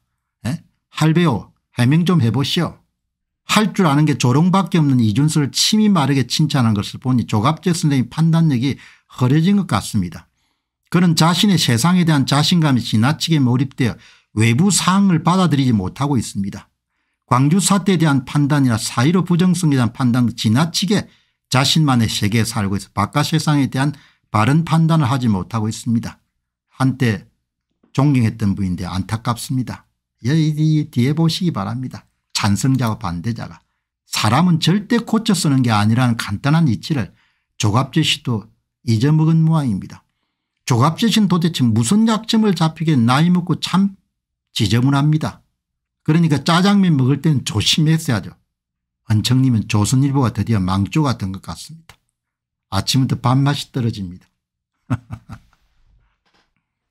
에? 할배요 해명 좀 해보시오. 할 줄 아는 게 조롱밖에 없는 이준석을 침이 마르게 칭찬한 것을 보니 조갑재 선생님 판단력이 흐려진 것 같습니다. 그는 자신의 세상에 대한 자신감이 지나치게 몰입되어 외부 사항을 받아들이지 못하고 있습니다. 광주 사태에 대한 판단이나 사이로 부정성에 대한 판단 지나치게 자신만의 세계에 살고 있어 바깥 세상에 대한 바른 판단을 하지 못하고 있습니다. 한때 존경했던 분인데 안타깝습니다. 여기 뒤에 보시기 바랍니다. 찬성자와 반대자가 사람은 절대 고쳐 쓰는 게 아니라는 간단한 이치를 조갑재 씨도 잊어먹은 모양입니다. 조갑재 씨는 도대체 무슨 약점을 잡히게 나이 먹고 참 지저분합니다. 그러니까 짜장면 먹을 때는 조심했어야죠. 은청님은 조선일보가 드디어 망조 같은 것 같습니다. 아침부터 밥맛이 떨어집니다.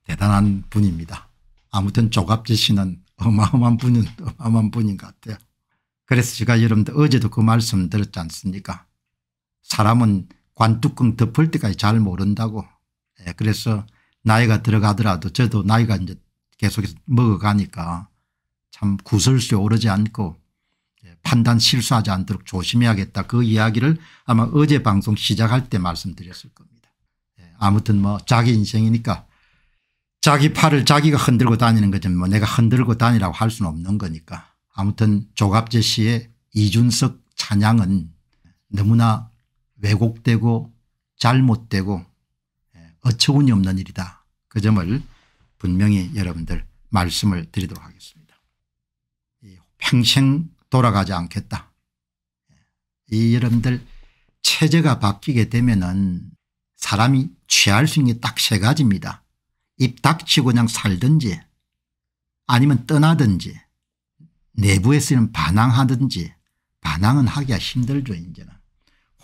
대단한 분입니다. 아무튼 조갑지 씨는 어마어마한 분인, 어마어마한 분인 것 같아요. 그래서 제가 여러분들 어제도 그 말씀 드렸지 않습니까? 사람은 관뚜껑 덮을 때까지 잘 모른다고. 예, 그래서 나이가 들어가더라도 저도 나이가 이제 계속해서 먹어가니까 참 구설수에 오르지 않고 예, 판단 실수하지 않도록 조심해야겠다 그 이야기를 아마 어제 방송 시작할 때 말씀드렸을 겁니다. 예, 아무튼 뭐 자기 인생이니까 자기 팔을 자기가 흔들고 다니는 거지 뭐 내가 흔들고 다니라고 할 수는 없는 거니까 아무튼 조갑재 씨의 이준석 찬양은 너무나 왜곡되고 잘못되고 예, 어처구니 없는 일이다 그 점을 분명히 여러분들 말씀을 드리도록 하겠습니다. 평생 돌아가지 않겠다. 예, 이 여러분들 체제가 바뀌게 되면 은 사람이 취할 수 있는 게 딱 세 가지입니다. 입 닥치고 그냥 살든지 아니면 떠나든지 내부에서는 반항하든지 반항은 하기가 힘들죠 이제는.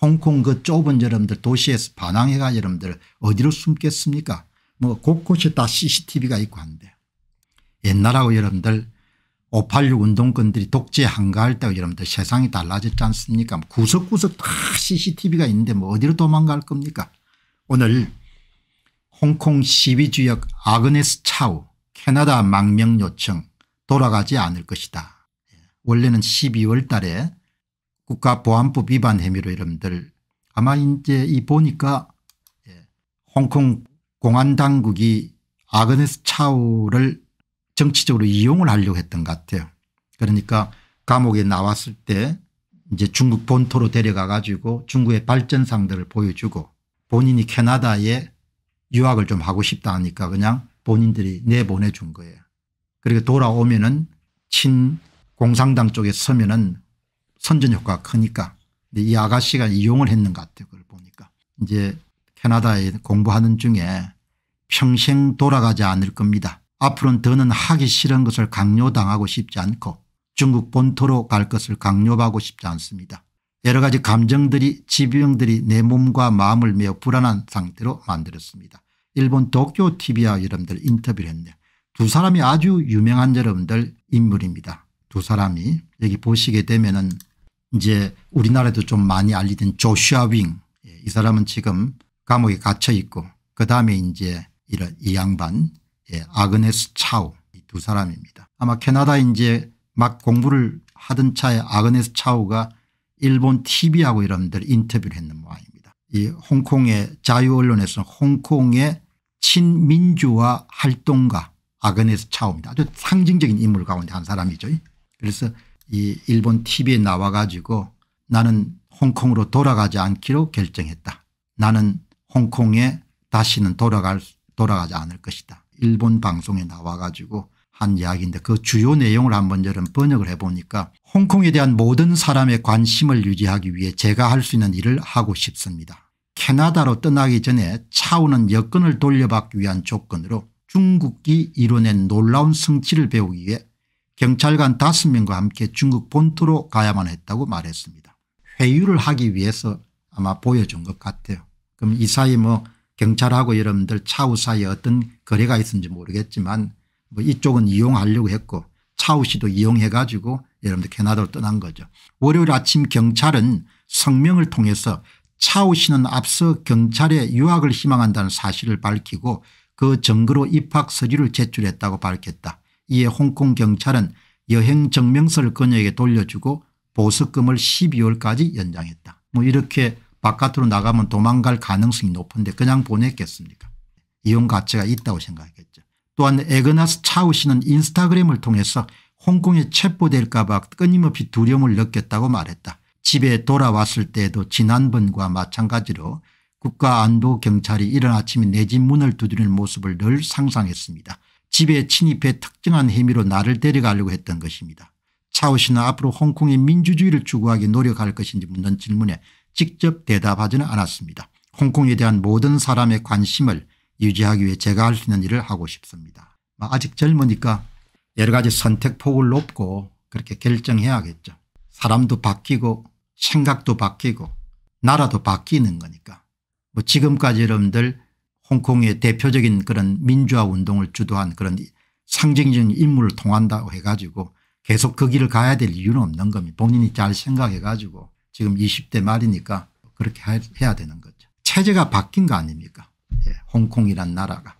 홍콩 그 좁은 여러분들 도시에서 반항해가 여러분들 어디로 숨겠습니까 뭐 곳곳에 다 cctv가 있고 한데 옛날하고 여러분들 586 운동권들이 독재 한가할 때 여러분들 세상이 달라졌지 않습니까 구석구석 다 cctv가 있는데 뭐 어디로 도망갈 겁니까 오늘 홍콩 시위주역 아그네스 차우 캐나다 망명 요청 돌아가지 않을 것이다. 예. 원래는 12월 달에 국가보안법 위반 혐의로 여러분들 아마 이제 이 보니까 예, 홍콩 공안당국이 아그네스 차우를 정치적으로 이용을 하려고 했던 것 같아요. 그러니까 감옥에 나왔을 때 이제 중국 본토로 데려가 가지고 중국의 발전상들을 보여주고 본인이 캐나다에 유학을 좀 하고 싶다 하니까 그냥 본인들이 내보내준 거예요. 그리고 돌아오면은 친 공산당 쪽에 서면은 선전 효과가 크니까 이 아가씨가 이용을 했는 것 같아요. 그걸 보니까 이제 캐나다에 공부하는 중에 평생 돌아가지 않을 겁니다. 앞으로는 더는 하기 싫은 것을 강요당하고 싶지 않고 중국 본토로 갈 것을 강요하고 싶지 않습니다. 여러 가지 감정들이 지병들이 내 몸과 마음을 매우 불안한 상태로 만들었습니다. 일본 도쿄 TV와 여러분들 인터뷰를 했는데 두 사람이 아주 유명한 여러분들 인물입니다. 두 사람이 여기 보시게 되면은 이제 우리나라도 에좀 많이 알리던 조슈아 윙. 예, 이 사람은 지금 감옥에 갇혀 있고 그다음에 이제 이런 이 양반 예, 아그네스 차우이 두 사람입니다. 아마 캐나다 이제 막 공부를 하던 차에 아그네스 차우가 일본 TV하고 여러분들 인터뷰를 했는 모양입니다. 이 홍콩의 자유언론에서 홍콩의 친민주화 활동가 아그네스 차오입니다. 아주 상징적인 인물 가운데 한 사람이죠. 그래서 이 일본 TV에 나와 가지고 나는 홍콩으로 돌아가지 않기로 결정했다. 나는 홍콩에 다시는 돌아갈 돌아가지 않을 것이다. 일본 방송에 나와 가지고 한 이야기인데 그 주요 내용을 한번 저는 번역을 해보니까 홍콩에 대한 모든 사람의 관심을 유지하기 위해 제가 할 수 있는 일을 하고 싶습니다. 캐나다로 떠나기 전에 차우는 여건을 돌려받기 위한 조건으로 중국이 이뤄낸 놀라운 성취를 배우기 위해 경찰관 5명과 함께 중국 본토로 가야만 했다고 말했습니다. 회유를 하기 위해서 아마 보여준 것 같아요. 그럼 이 사이 뭐 경찰하고 여러분들 차우 사이에 어떤 거래가 있었는지 모르겠지만 뭐 이쪽은 이용하려고 했고 차우 씨도 이용해 가지고 여러분들 캐나다로 떠난 거죠. 월요일 아침 경찰은 성명을 통해서 차우 씨는 앞서 경찰에 유학을 희망한다는 사실을 밝히고 그 증거로 입학 서류를 제출했다고 밝혔다. 이에 홍콩 경찰은 여행 증명서를 그녀에게 돌려주고 보석금을 12월까지 연장했다. 뭐 이렇게 바깥으로 나가면 도망갈 가능성이 높은데 그냥 보냈겠습니까 이용 가치가 있다고 생각했죠. 또한 에그나스 차우 씨는 인스타그램을 통해서 홍콩에 체포될까봐 끊임없이 두려움을 느꼈다고 말했다. 집에 돌아왔을 때에도 지난번과 마찬가지로 국가안보경찰이 이른 아침에 내 집 문을 두드리는 모습을 늘 상상했습니다. 집에 침입해 특정한 혐의로 나를 데려가려고 했던 것입니다. 차오 씨는 앞으로 홍콩의 민주주의를 추구하기 노력할 것인지 묻는 질문에 직접 대답하지는 않았습니다. 홍콩에 대한 모든 사람의 관심을 유지하기 위해 제가 할 수 있는 일을 하고 싶습니다. 뭐 아직 젊으니까 여러 가지 선택폭을 높고 그렇게 결정해야겠죠. 사람도 바뀌고 생각도 바뀌고 나라도 바뀌는 거니까. 뭐 지금까지 여러분들 홍콩의 대표적인 그런 민주화 운동을 주도한 그런 상징적인 인물을 통한다고 해가지고 계속 그 길을 가야 될 이유는 없는 겁니다. 본인이 잘 생각해 가지고 지금 20대 말이니까 그렇게 해야 되는 거죠. 체제가 바뀐 거 아닙니까 예, 홍콩이란 나라가.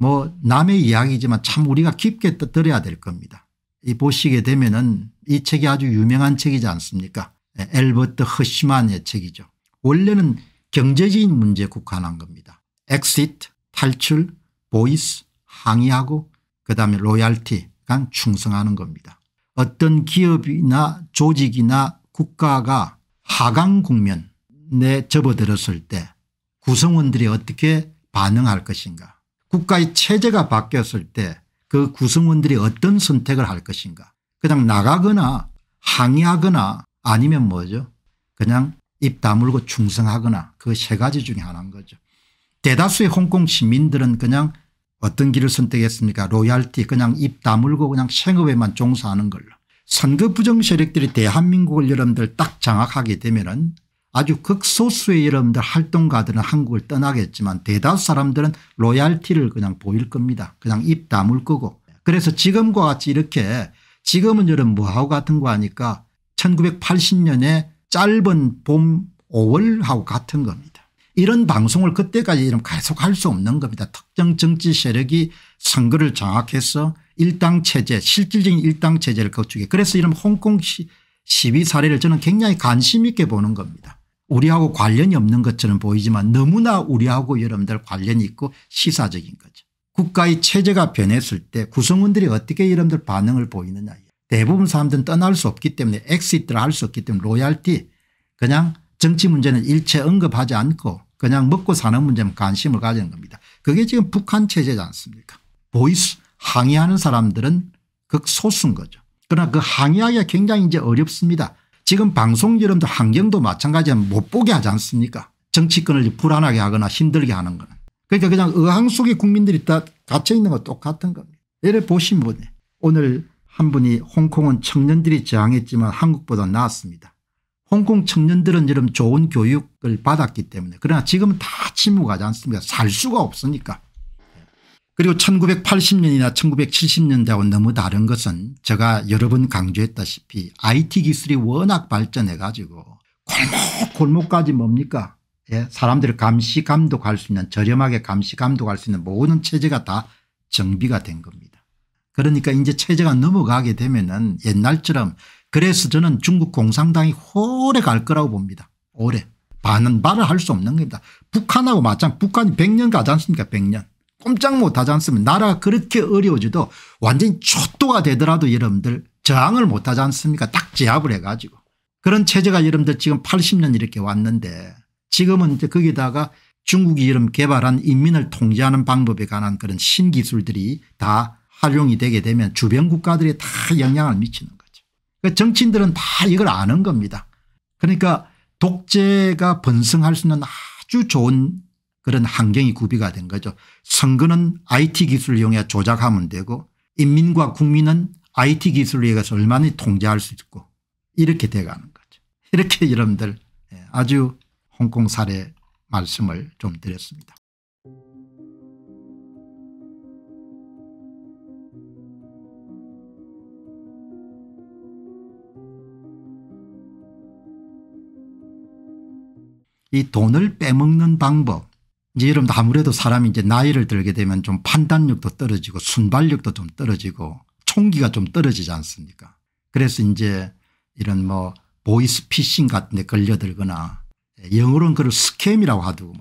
뭐 남의 이야기지만 참 우리가 깊게 들어야 될 겁니다. 이 보시게 되면은 이 책이 아주 유명한 책이지 않습니까 예, 엘버트 허시만의 책이죠. 원래는 경제적인 문제 국한한 겁니다. 엑시트 탈출 보이스 항의하고 그다음에 로얄티 간 충성하는 겁니다. 어떤 기업이나 조직이나 국가가 하강 국면에 접어들었을 때 구성원들이 어떻게 반응할 것인가 국가의 체제가 바뀌었을 때 그 구성원들이 어떤 선택을 할 것인가 그냥 나가거나 항의하거나 아니면 뭐죠 그냥 입 다물고 충성하거나 그 세 가지 중에 하나인 거죠. 대다수의 홍콩 시민들은 그냥 어떤 길을 선택했습니까 로얄티 그냥 입 다물고 그냥 생업에만 종사하는 걸로. 선거 부정 세력들이 대한민국을 여러분들 딱 장악하게 되면 은 아주 극소수의 여러분들 활동가들은 한국을 떠나겠지만 대다수 사람들은 로얄티를 그냥 보일 겁니다. 그냥 입 다물 거고. 그래서 지금과 같이 이렇게 지금은 여러분 뭐하고 같은 거 하니까 1980년에 짧은 봄 5월하고 같은 겁니다. 이런 방송을 그때까지 이런 계속할 수 없는 겁니다. 특정 정치 세력이 선거를 장악해서 일당체제 실질적인 일당체제를 거치게 그래서 이런 홍콩 시, 시위 사례를 저는 굉장히 관심 있게 보는 겁니다. 우리하고 관련이 없는 것처럼 보이지만 너무나 우리하고 여러분들 관련이 있고 시사적인 거죠. 국가의 체제가 변했을 때 구성원들이 어떻게 여러분들 반응을 보이느냐. 대부분 사람들은 떠날 수 없기 때문에 엑시트를 할 수 없기 때문에 로얄티 그냥 정치 문제는 일체 언급하지 않고 그냥 먹고 사는 문제만 관심을 가지는 겁니다. 그게 지금 북한 체제지 않습니까 보이스 항의하는 사람들은 극소수인 거죠. 그러나 그 항의하기가 굉장히 이제 어렵습니다. 지금 방송 여러분들 환경도 마찬가지야 못 보게 하지 않습니까 정치권을 불안하게 하거나 힘들게 하는 거는. 그러니까 그냥 의항 속에 국민들이 다 갇혀 있는 거 똑같은 겁니다. 예를 보시면 오늘 한 분이 홍콩은 청년들이 저항했지만 한국보다 나았습니다. 홍콩 청년들은 여러분 좋은 교육을 받았기 때문에 그러나 지금은 다 침묵하지 않습니까 살 수가 없으니까 그리고 1980년이나 1970년대하고 너무 다른 것은 제가 여러 번 강조했다시피 IT 기술이 워낙 발전해 가지고 골목 골목까지 뭡니까 예? 사람들을 감시 감독할 수 있는 저렴하게 감시 감독할 수 있는 모든 체제가 다 정비가 된 겁니다. 그러니까 이제 체제가 넘어가게 되면 은 옛날처럼 그래서 저는 중국 공산당이 오래 갈 거라고 봅니다. 오래. 반은 말을 할 수 없는 겁니다. 북한하고 마찬가지 북한이 100년 가지 않습니까 100년. 꼼짝 못하지 않습니까 나라가 그렇게 어려워져도 완전히 초토가 되더라도 여러분들 저항을 못하지 않습니까 딱 제압을 해가지고 그런 체제가 여러분들 지금 80년 이렇게 왔는데 지금은 이제 거기다가 중국이 이름 개발한 인민을 통제하는 방법에 관한 그런 신기술들이 다 활용이 되게 되면 주변 국가들이 다 영향을 미치는 거죠. 그러니까 정치인들은 다 이걸 아는 겁니다. 그러니까 독재가 번성할 수 있는 아주 좋은 그런 환경이 구비가 된 거죠. 선거는 IT 기술을 이용해 조작하면 되고 인민과 국민은 IT 기술에 의해서 얼마나 통제할 수 있고 이렇게 돼가는 거죠. 이렇게 여러분들 예, 아주 홍콩 사례 말씀을 좀 드렸습니다. 이 돈을 빼먹는 방법 이제 여러분 아무래도 사람이 이제 나이를 들게 되면 좀 판단력도 떨어지고 순발력도 좀 떨어지고 총기가 좀 떨어지지 않습니까 그래서 이제 이런 뭐 보이스피싱 같은 데 걸려들거나 예, 영어로는 그걸 스캠이라고 하더군요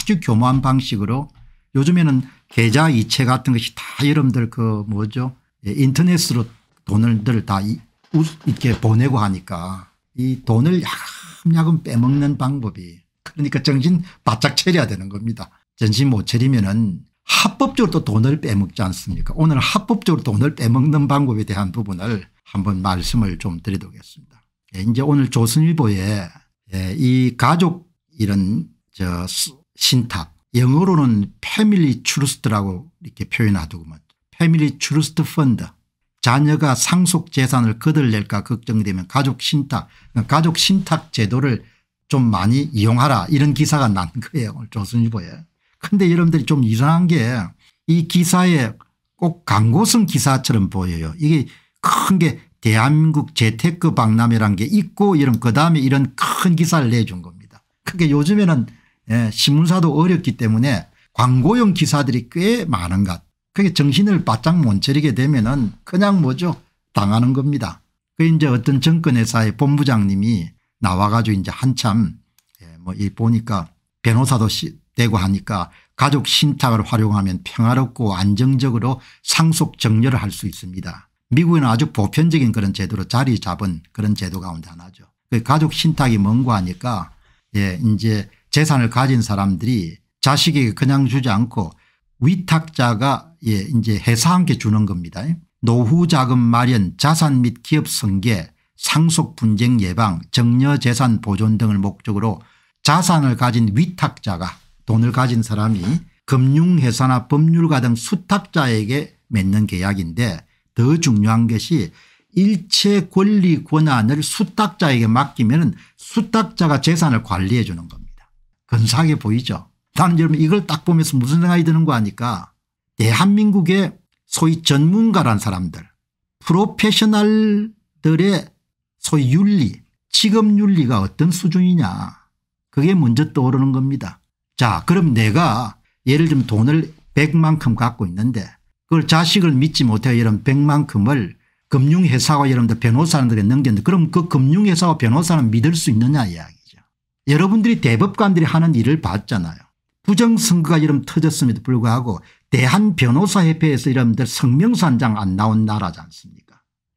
아주 교묘한 방식으로 요즘에는 계좌 이체 같은 것이 다 여러분들 그 뭐죠 예, 인터넷으로 돈을 늘다 이렇게 보내고 하니까 이 돈을 야금야금 빼먹는 방법이 그러니까 정신 바짝 차려야 되는 겁니다. 정신 못 차리면은 합법적으로 또 돈을 빼먹지 않습니까 오늘 합법적으로 돈을 빼먹는 방법에 대한 부분을 한번 말씀을 좀 드리도록하겠습니다. 예, 이제 오늘 조선일보에 예, 이 가족 이런 저 신탁 영어로는 패밀리 트루스트라고 이렇게 표현하더구먼 패밀리 트루스트 펀드 자녀가 상속 재산을 거들낼까 걱정되면 가족 신탁 가족 신탁 제도를 좀 많이 이용하라 이런 기사가 난 거예요. 조선일보에. 근데 여러분들이 좀 이상한 게 이 기사에 꼭 광고성 기사처럼 보여요. 이게 큰 게 대한민국 재테크 박람회란 게 있고 이런 그다음에 이런 큰 기사를 내준 겁니다. 그게 요즘에는 예, 신문사도 어렵기 때문에 광고용 기사들이 꽤 많은 것. 그게 정신을 바짝 못 차리게 되면은 그냥 뭐죠 당하는 겁니다. 그 이제 어떤 정권회사의 본부장님이 나와가지고 이제 한참 예, 뭐이 보니까 변호사도 되고 하니까 가족 신탁을 활용하면 평화롭고 안정적으로 상속 정렬을 할 수 있습니다. 미국에는 아주 보편적인 그런 제도로 자리 잡은 그런 제도 가운데 하나죠. 그 가족 신탁이 뭔가 하니까 예, 이제 재산을 가진 사람들이 자식에게 그냥 주지 않고 위탁자가 예, 이제 회사 함께 주는 겁니다. 노후 자금 마련, 자산 및 기업 승계 상속 분쟁 예방 정려재산 보존 등을 목적으로 자산을 가진 위탁자가 돈을 가진 사람이 금융회사나 법률가 등 수탁자에게 맺는 계약인데 더 중요한 것이 일체 권리 권한을 수탁자에게 맡기면 수탁자가 재산을 관리해 주는 겁니다. 근사하게 보이죠. 나는 여러분 이걸 딱 보면서 무슨 생각이 드는 거 아니까 대한민국의 소위 전문가란 사람들 프로페셔널들의 소위 윤리 직업 윤리가 어떤 수준이냐 그게 먼저 떠오르는 겁니다. 자 그럼 내가 예를 들면 돈을 100만큼 갖고 있는데 그걸 자식을 믿지 못해 이런 100만큼을 금융회사와 여러분들 변호사들에게 넘겼는데 그럼 그 금융회사와 변호사는 믿을 수 있느냐 이야기죠. 여러분들이 대법관들이 하는 일을 봤잖아요. 부정선거가 여러분 터졌음에도 불구하고 대한변호사협회에서 여러분들 성명서 한 장 안 나온 나라지 않습니까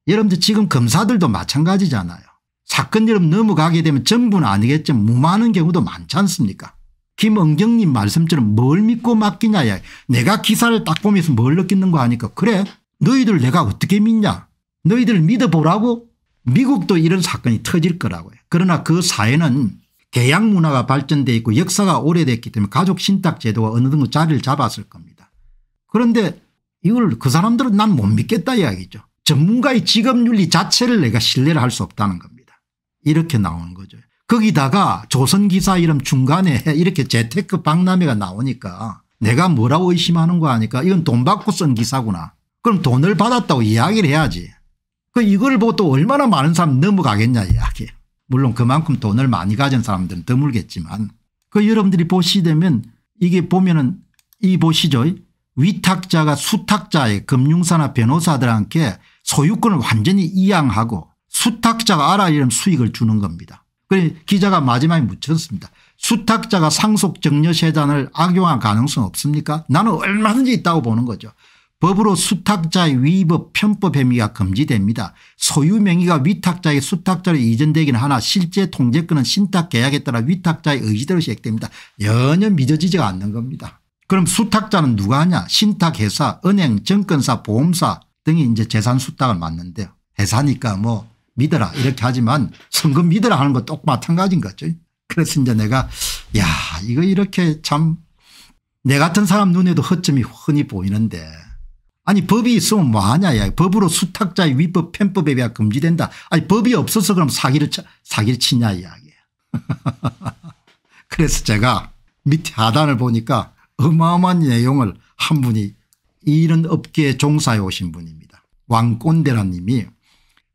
여러분들 지금 검사들도 마찬가지잖아요. 사건 여러분 넘어가게 되면 전부는 아니겠지만 무마하는 경우도 많지 않습니까 김은경님 말씀처럼 뭘 믿고 맡기냐 야 내가 기사를 딱 보면서 뭘 느끼는 거 아니까 그래 너희들 내가 어떻게 믿냐 너희들 믿어보라고 미국도 이런 사건이 터질 거라고요. 그러나 그 사회는 계약 문화가 발전되어 있고 역사가 오래됐기 때문에 가족 신탁 제도가 어느 정도 자리를 잡았을 겁니다. 그런데 이걸 그 사람들은 난 못 믿겠다 이야기죠. 전문가의 직업윤리 자체를 내가 신뢰를 할 수 없다는 겁니다. 이렇게 나오는 거죠. 거기다가 조선기사 이름 중간에 이렇게 재테크 박람회가 나오니까 내가 뭐라고 의심하는 거 아니까 이건 돈 받고 쓴 기사구나. 그럼 돈을 받았다고 이야기를 해야지. 그 이걸 보고 또 얼마나 많은 사람 넘어가겠냐 이야기. 물론 그만큼 돈을 많이 가진 사람들은 드물겠지만 그 여러분들이 보시되면 이게 보면은 이 보시죠. 위탁자가 수탁자의 금융사나 변호사들한테 소유권을 완전히 이양하고 수탁자가 알아야 이런 수익을 주는 겁니다. 그래 기자가 마지막에 묻혔습니다. 수탁자가 상속정려세단을 악용할 가능성 없습니까 나는 얼마든지 있다고 보는 거죠. 법으로 수탁자의 위법 편법 혐의가 금지됩니다. 소유 명의가 위탁자의 수탁자로 이전되기는 하나 실제 통제권은 신탁 계약에 따라 위탁자의 의지대로 시행됩니다. 전혀 믿어지지가 않는 겁니다. 그럼 수탁자는 누가 하냐 신탁회사 은행 증권사 보험사 등이 이제 재산 수당을 맞는데 회사니까 뭐 믿어라 이렇게 하지만 선거 믿어라 하는 것똑 마찬가지인 거죠. 그래서 이제 내가 야 이거 이렇게 참 내 같은 사람 눈에도 허점이 흔히 보이는데 아니 법이 있으면 뭐하냐 야 법으로 수탁자의 위법 편법에 비하 금지된다. 아니 법이 없어서 그럼 사기를 차, 사기를 치냐 이야기예요. 그래서 제가 밑 하단을 보니까 어마어마한 내용을 한 분이 이런 업계에 종사해 오신 분입니다. 왕꼰대라 님이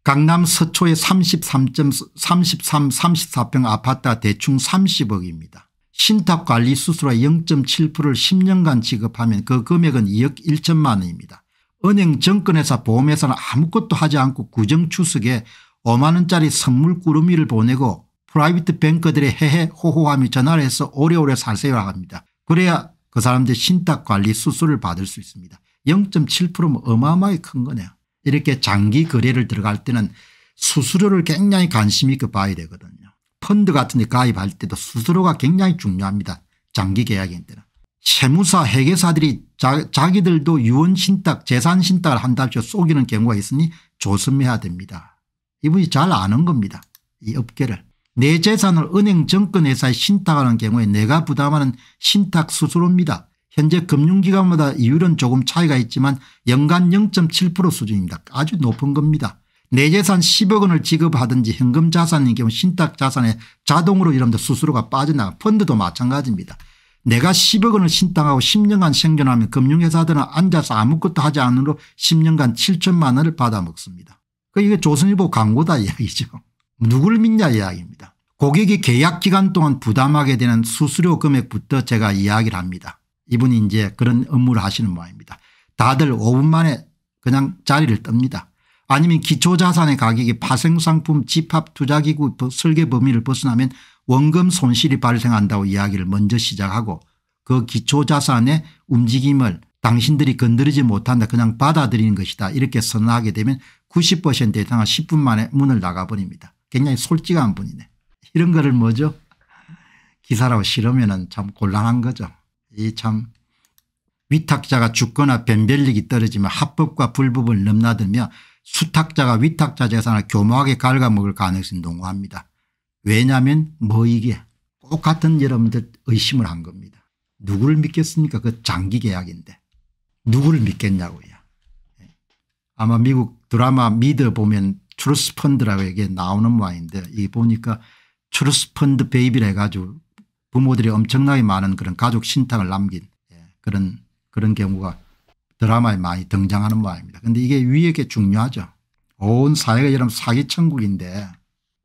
강남 서초의 33. 33, 34평 아파트 대충 30억입니다. 신탁관리 수수료 0.7%를 10년간 지급하면 그 금액은 2억 1천만 원입니다. 은행 정권회사 보험회사는 아무것도 하지 않고 구정추석에 5만 원짜리 선물 꾸러미를 보내고 프라이빗 뱅커들의 해해 호호함이 전화를 해서 오래오래 사세요 합니다. 그래야 그 사람들 이 신탁관리 수수를 받을 수 있습니다. 0.7%면 어마어마하게 큰 거네요. 이렇게 장기 거래를 들어갈 때는 수수료를 굉장히 관심 있게 봐야 되거든요. 펀드 같은 데 가입할 때도 수수료가 굉장히 중요합니다. 장기 계약인 때는. 세무사 회계사들이 자, 기들도 유언신탁 재산신탁을 한답시고 속이는 경우가 있으니 조심해야 됩니다. 이분이 잘 아는 겁니다. 이 업계를. 내 재산을 은행 정권회사에 신탁하는 경우에 내가 부담하는 신탁 수수료입니다. 현재 금융기관마다 이율은 조금 차이가 있지만 연간 0.7% 수준입니다. 아주 높은 겁니다. 내 재산 10억 원을 지급하든지 현금 자산인 경우 신탁 자산에 자동으로 이런데 수수료가 빠져나가 펀드도 마찬가지입니다. 내가 10억 원을 신탁하고 10년간 생존하면 금융회사들은 앉아서 아무것도 하지 않으로 므 10년간 7천만 원을 받아먹습니다. 그 이게 조선일보 광고다 이야기죠. 누굴 믿냐 이야기입니다. 고객이 계약 기간 동안 부담하게 되는 수수료 금액부터 제가 이야기를 합니다. 이분이 이제 그런 업무를 하시는 모양입니다. 다들 5분 만에 그냥 자리를 뜹니다. 아니면 기초자산의 가격이 파생상품 집합투자기구 설계 범위를 벗어나면 원금 손실이 발생한다고 이야기를 먼저 시작하고 그 기초자산의 움직임을 당신들이 건드리지 못한다 그냥 받아들이는 것이다 이렇게 선언하게 되면 90% 이상은 10분 만에 문을 나가버립니다. 굉장히 솔직한 분이네. 이런 거를 뭐죠 기사라고 실으면 참 곤란한 거죠. 이참 위탁자가 죽거나 변별력이 떨어지면 합법과 불법을 넘나들며 수탁자가 위탁자 재산을 교묘하게 갉아먹을 가능성이 농후합니다. 왜냐하면 뭐 이게 똑 같은 여러분들 의심을 한 겁니다. 누구를 믿겠습니까 그 장기 계약인데 누구를 믿겠냐고요. 예. 아마 미국 드라마 미드 보면 트루스 펀드라고 이게 나오는 와인데 이 보니까 트루스 펀드 베이비를 해가지고 부모들이 엄청나게 많은 그런 가족 신탁을 남긴 예, 그런 그런 경우가 드라마에 많이 등장하는 와입니다. 그런데 이게 위에게 중요하죠. 온 사회가 여러분 사기 천국인데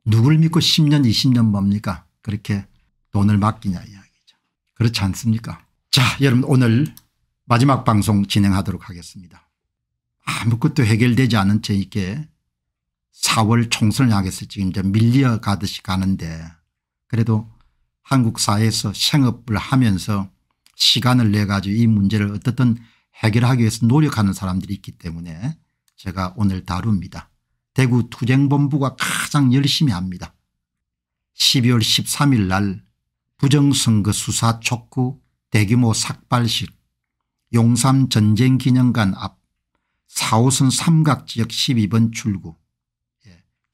누굴 믿고 10년 20년 뭡니까 그렇게 돈을 맡기냐 이야기죠. 그렇지 않습니까 자 여러분 오늘 마지막 방송 진행하도록 하겠습니다. 아무것도 해결되지 않은 채 이렇게 4월 총선을 향해서 지금 이제 밀려가듯이 가는데 그래도 한국 사회에서 생업을 하면서 시간을 내 가지고 이 문제를 어떻든 해결하기 위해서 노력하는 사람들이 있기 때문에 제가 오늘 다룹니다. 대구 투쟁본부가 가장 열심히 합니다. 12월 13일 날 부정선거 수사 촉구 대규모 삭발식 용산 전쟁기념관 앞 4호선 삼각지역 12번 출구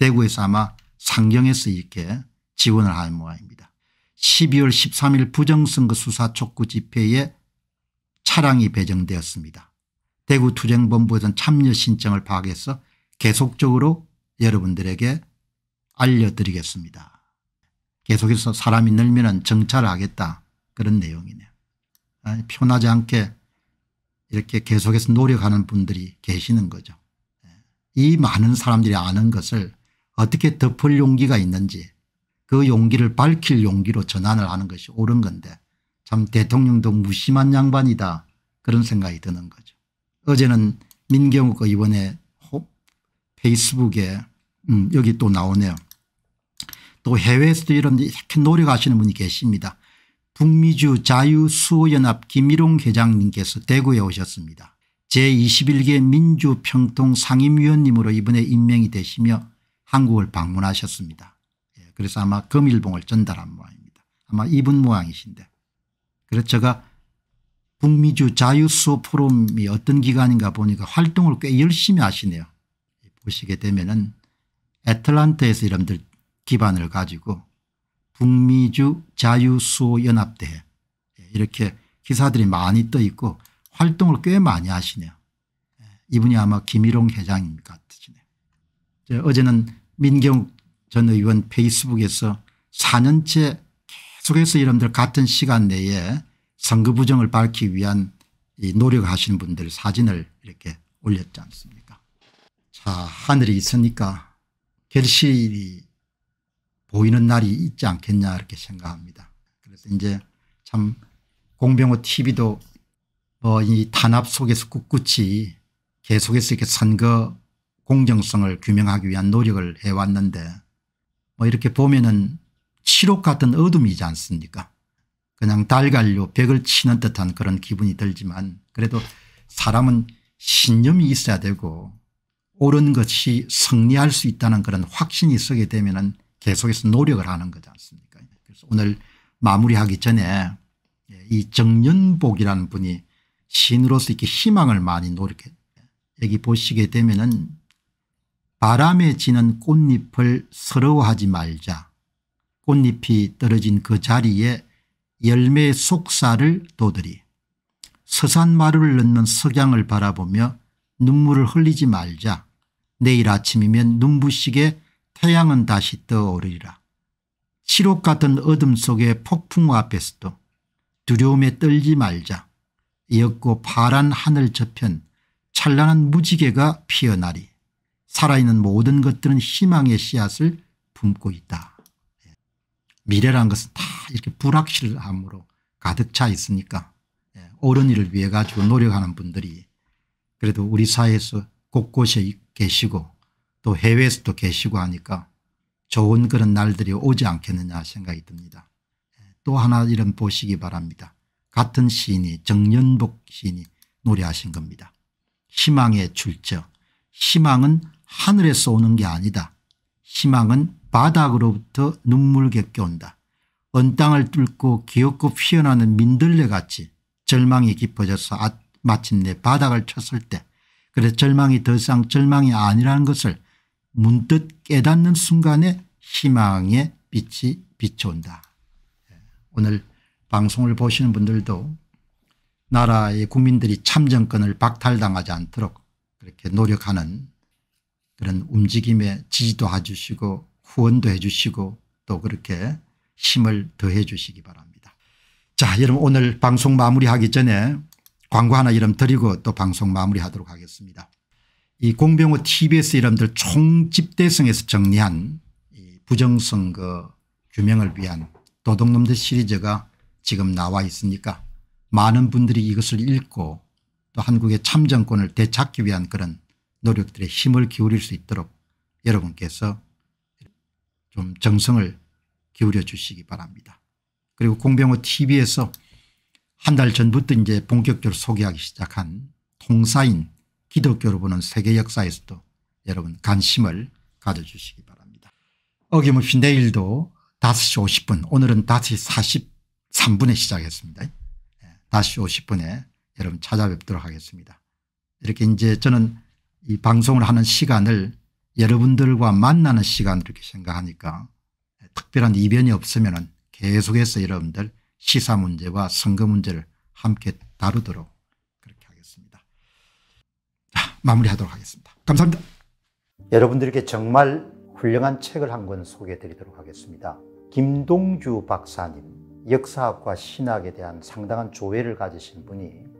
대구에서 아마 상경에서 이렇게 지원을 할 모양입니다. 12월 13일 부정선거 수사 촉구 집회에 차량이 배정되었습니다. 대구투쟁본부에서는 참여 신청을 파악해서 계속적으로 여러분들에게 알려드리겠습니다. 계속해서 사람이 늘면 정찰을 하겠다 그런 내용이네요. 편하지 않게 이렇게 계속해서 노력하는 분들이 계시는 거죠. 예. 이 많은 사람들이 아는 것을 어떻게 덮을 용기가 있는지 그 용기를 밝힐 용기로 전환을 하는 것이 옳은 건데 참 대통령도 무심한 양반이다 그런 생각이 드는 거죠. 어제는 민경욱 의원의 페이스북에 음 여기 또 나오네요. 또 해외에서도 이런 이렇게 노력하시는 분이 계십니다. 북미주 자유수호연합 김일홍 회장님께서 대구에 오셨습니다. 제21개 민주평통 상임위원님으로 이번에 임명이 되시며 한국을 방문하셨습니다. 예, 그래서 아마 금일봉을 전달한 모양입니다. 아마 이분 모양이신데. 그래서 제가 북미주 자유수호 포럼이 어떤 기관인가 보니까 활동을 꽤 열심히 하시네요. 보시게 되면 은 애틀란타에서 여러분들 기반을 가지고 북미주 자유수호연합대회 예, 이렇게 기사들이 많이 떠 있고 활동을 꽤 많이 하시네요. 예, 이분이 아마 김일홍 회장님 같으시네요. 어제는 민경 전 의원 페이스북에서 4년째 계속해서 여러분들 같은 시간 내에 선거 부정을 밝히기 위한 노력하시는 분들 사진을 이렇게 올렸지 않습니까 자 하늘이 있으니까 결실이 보이는 날이 있지 않겠냐 이렇게 생각합니다. 그래서 이제 참 공병호 TV도 뭐이 탄압 속에서 꿋꿋이 계속해서 이렇게 선거 공정성을 규명하기 위한 노력을 해왔는데 뭐 이렇게 보면은 치록 같은 어둠이지 않습니까 그냥 달갈류 벽을 치는 듯한 그런 기분이 들지만 그래도 사람은 신념이 있어야 되고 옳은 것이 승리할 수 있다는 그런 확신이 있게 되면 은 계속해서 노력을 하는 거지 않습니까 그래서 오늘 마무리하기 전에 예, 이 정년복이라는 분이 신으로서 이렇게 희망을 많이 노력해 여기 보시게 되면 은 바람에 지는 꽃잎을 서러워하지 말자. 꽃잎이 떨어진 그 자리에 열매 속살을 도드리. 서산마루를 넣는 석양을 바라보며 눈물을 흘리지 말자. 내일 아침이면 눈부시게 태양은 다시 떠오르리라. 시록 같은 어둠 속의 폭풍 앞에서도 두려움에 떨지 말자. 이윽고 파란 하늘 저편 찬란한 무지개가 피어나리. 살아있는 모든 것들은 희망의 씨앗을 품고 있다. 예. 미래란 것은 다 이렇게 불확실함으로 가득 차 있으니까 예. 옳은 일을 위해 가지고 노력하는 분들이 그래도 우리 사회에서 곳곳에 계시고 또 해외에서도 계시고 하니까 좋은 그런 날들이 오지 않겠느냐 생각이 듭니다. 예. 또 하나 이런 보시기 바랍니다. 같은 시인이 정연복 시인이 노래하신 겁니다. 희망의 출처 희망은 하늘에서 오는 게 아니다. 희망은 바닥으로부터 눈물겹게 온다. 언땅을 뚫고 기어고 피어나는 민들레같이 절망이 깊어져서 아, 마침내 바닥을 쳤을 때 그래서 절망이 더 이상 절망이 아니라는 것을 문득 깨닫는 순간에 희망의 빛이 비춰온다. 예, 오늘 방송을 보시는 분들도 나라의 국민들이 참정권을 박탈당하지 않도록 그렇게 노력하는 그런 움직임에 지지도 해 주시고 후원도 해 주시고 또 그렇게 힘을 더해 주시기 바랍니다. 자 여러분 오늘 방송 마무리하기 전에 광고 하나 이름 드리고 또 방송 마무리하도록 하겠습니다. 이 공병호 tbs 이름들 총집대성에서 정리한 부정선거 규명을 위한 도둑놈들 시리즈가 지금 나와 있으니까 많은 분들이 이것을 읽고 또 한국의 참정권을 되찾기 위한 그런 노력들의 힘을 기울일 수 있도록 여러분께서 좀 정성을 기울여 주시기 바랍니다. 그리고 공병호 tv에서 한 달 전부터 이제 본격적으로 소개하기 시작한 통사인 기독교로 보는 세계 역사에서도 여러분 관심을 가져주시기 바랍니다. 어김없이 내일도 5시 50분 오늘은 5시 43분에 시작했습니다. 5시 예, 50분에 여러분 찾아뵙도록 하겠습니다. 이렇게 이제 저는 이 방송을 하는 시간을 여러분들과 만나는 시간 이렇게 생각하니까 특별한 이변이 없으면 계속해서 여러분들 시사 문제와 선거 문제를 함께 다루도록 그렇게 하겠습니다. 자, 마무리하도록 하겠습니다. 감사합니다. 여러분들께 정말 훌륭한 책을 한 권 소개해 드리도록 하겠습니다. 김동주 박사님 역사학과 신학에 대한 상당한 조예를 가지신 분이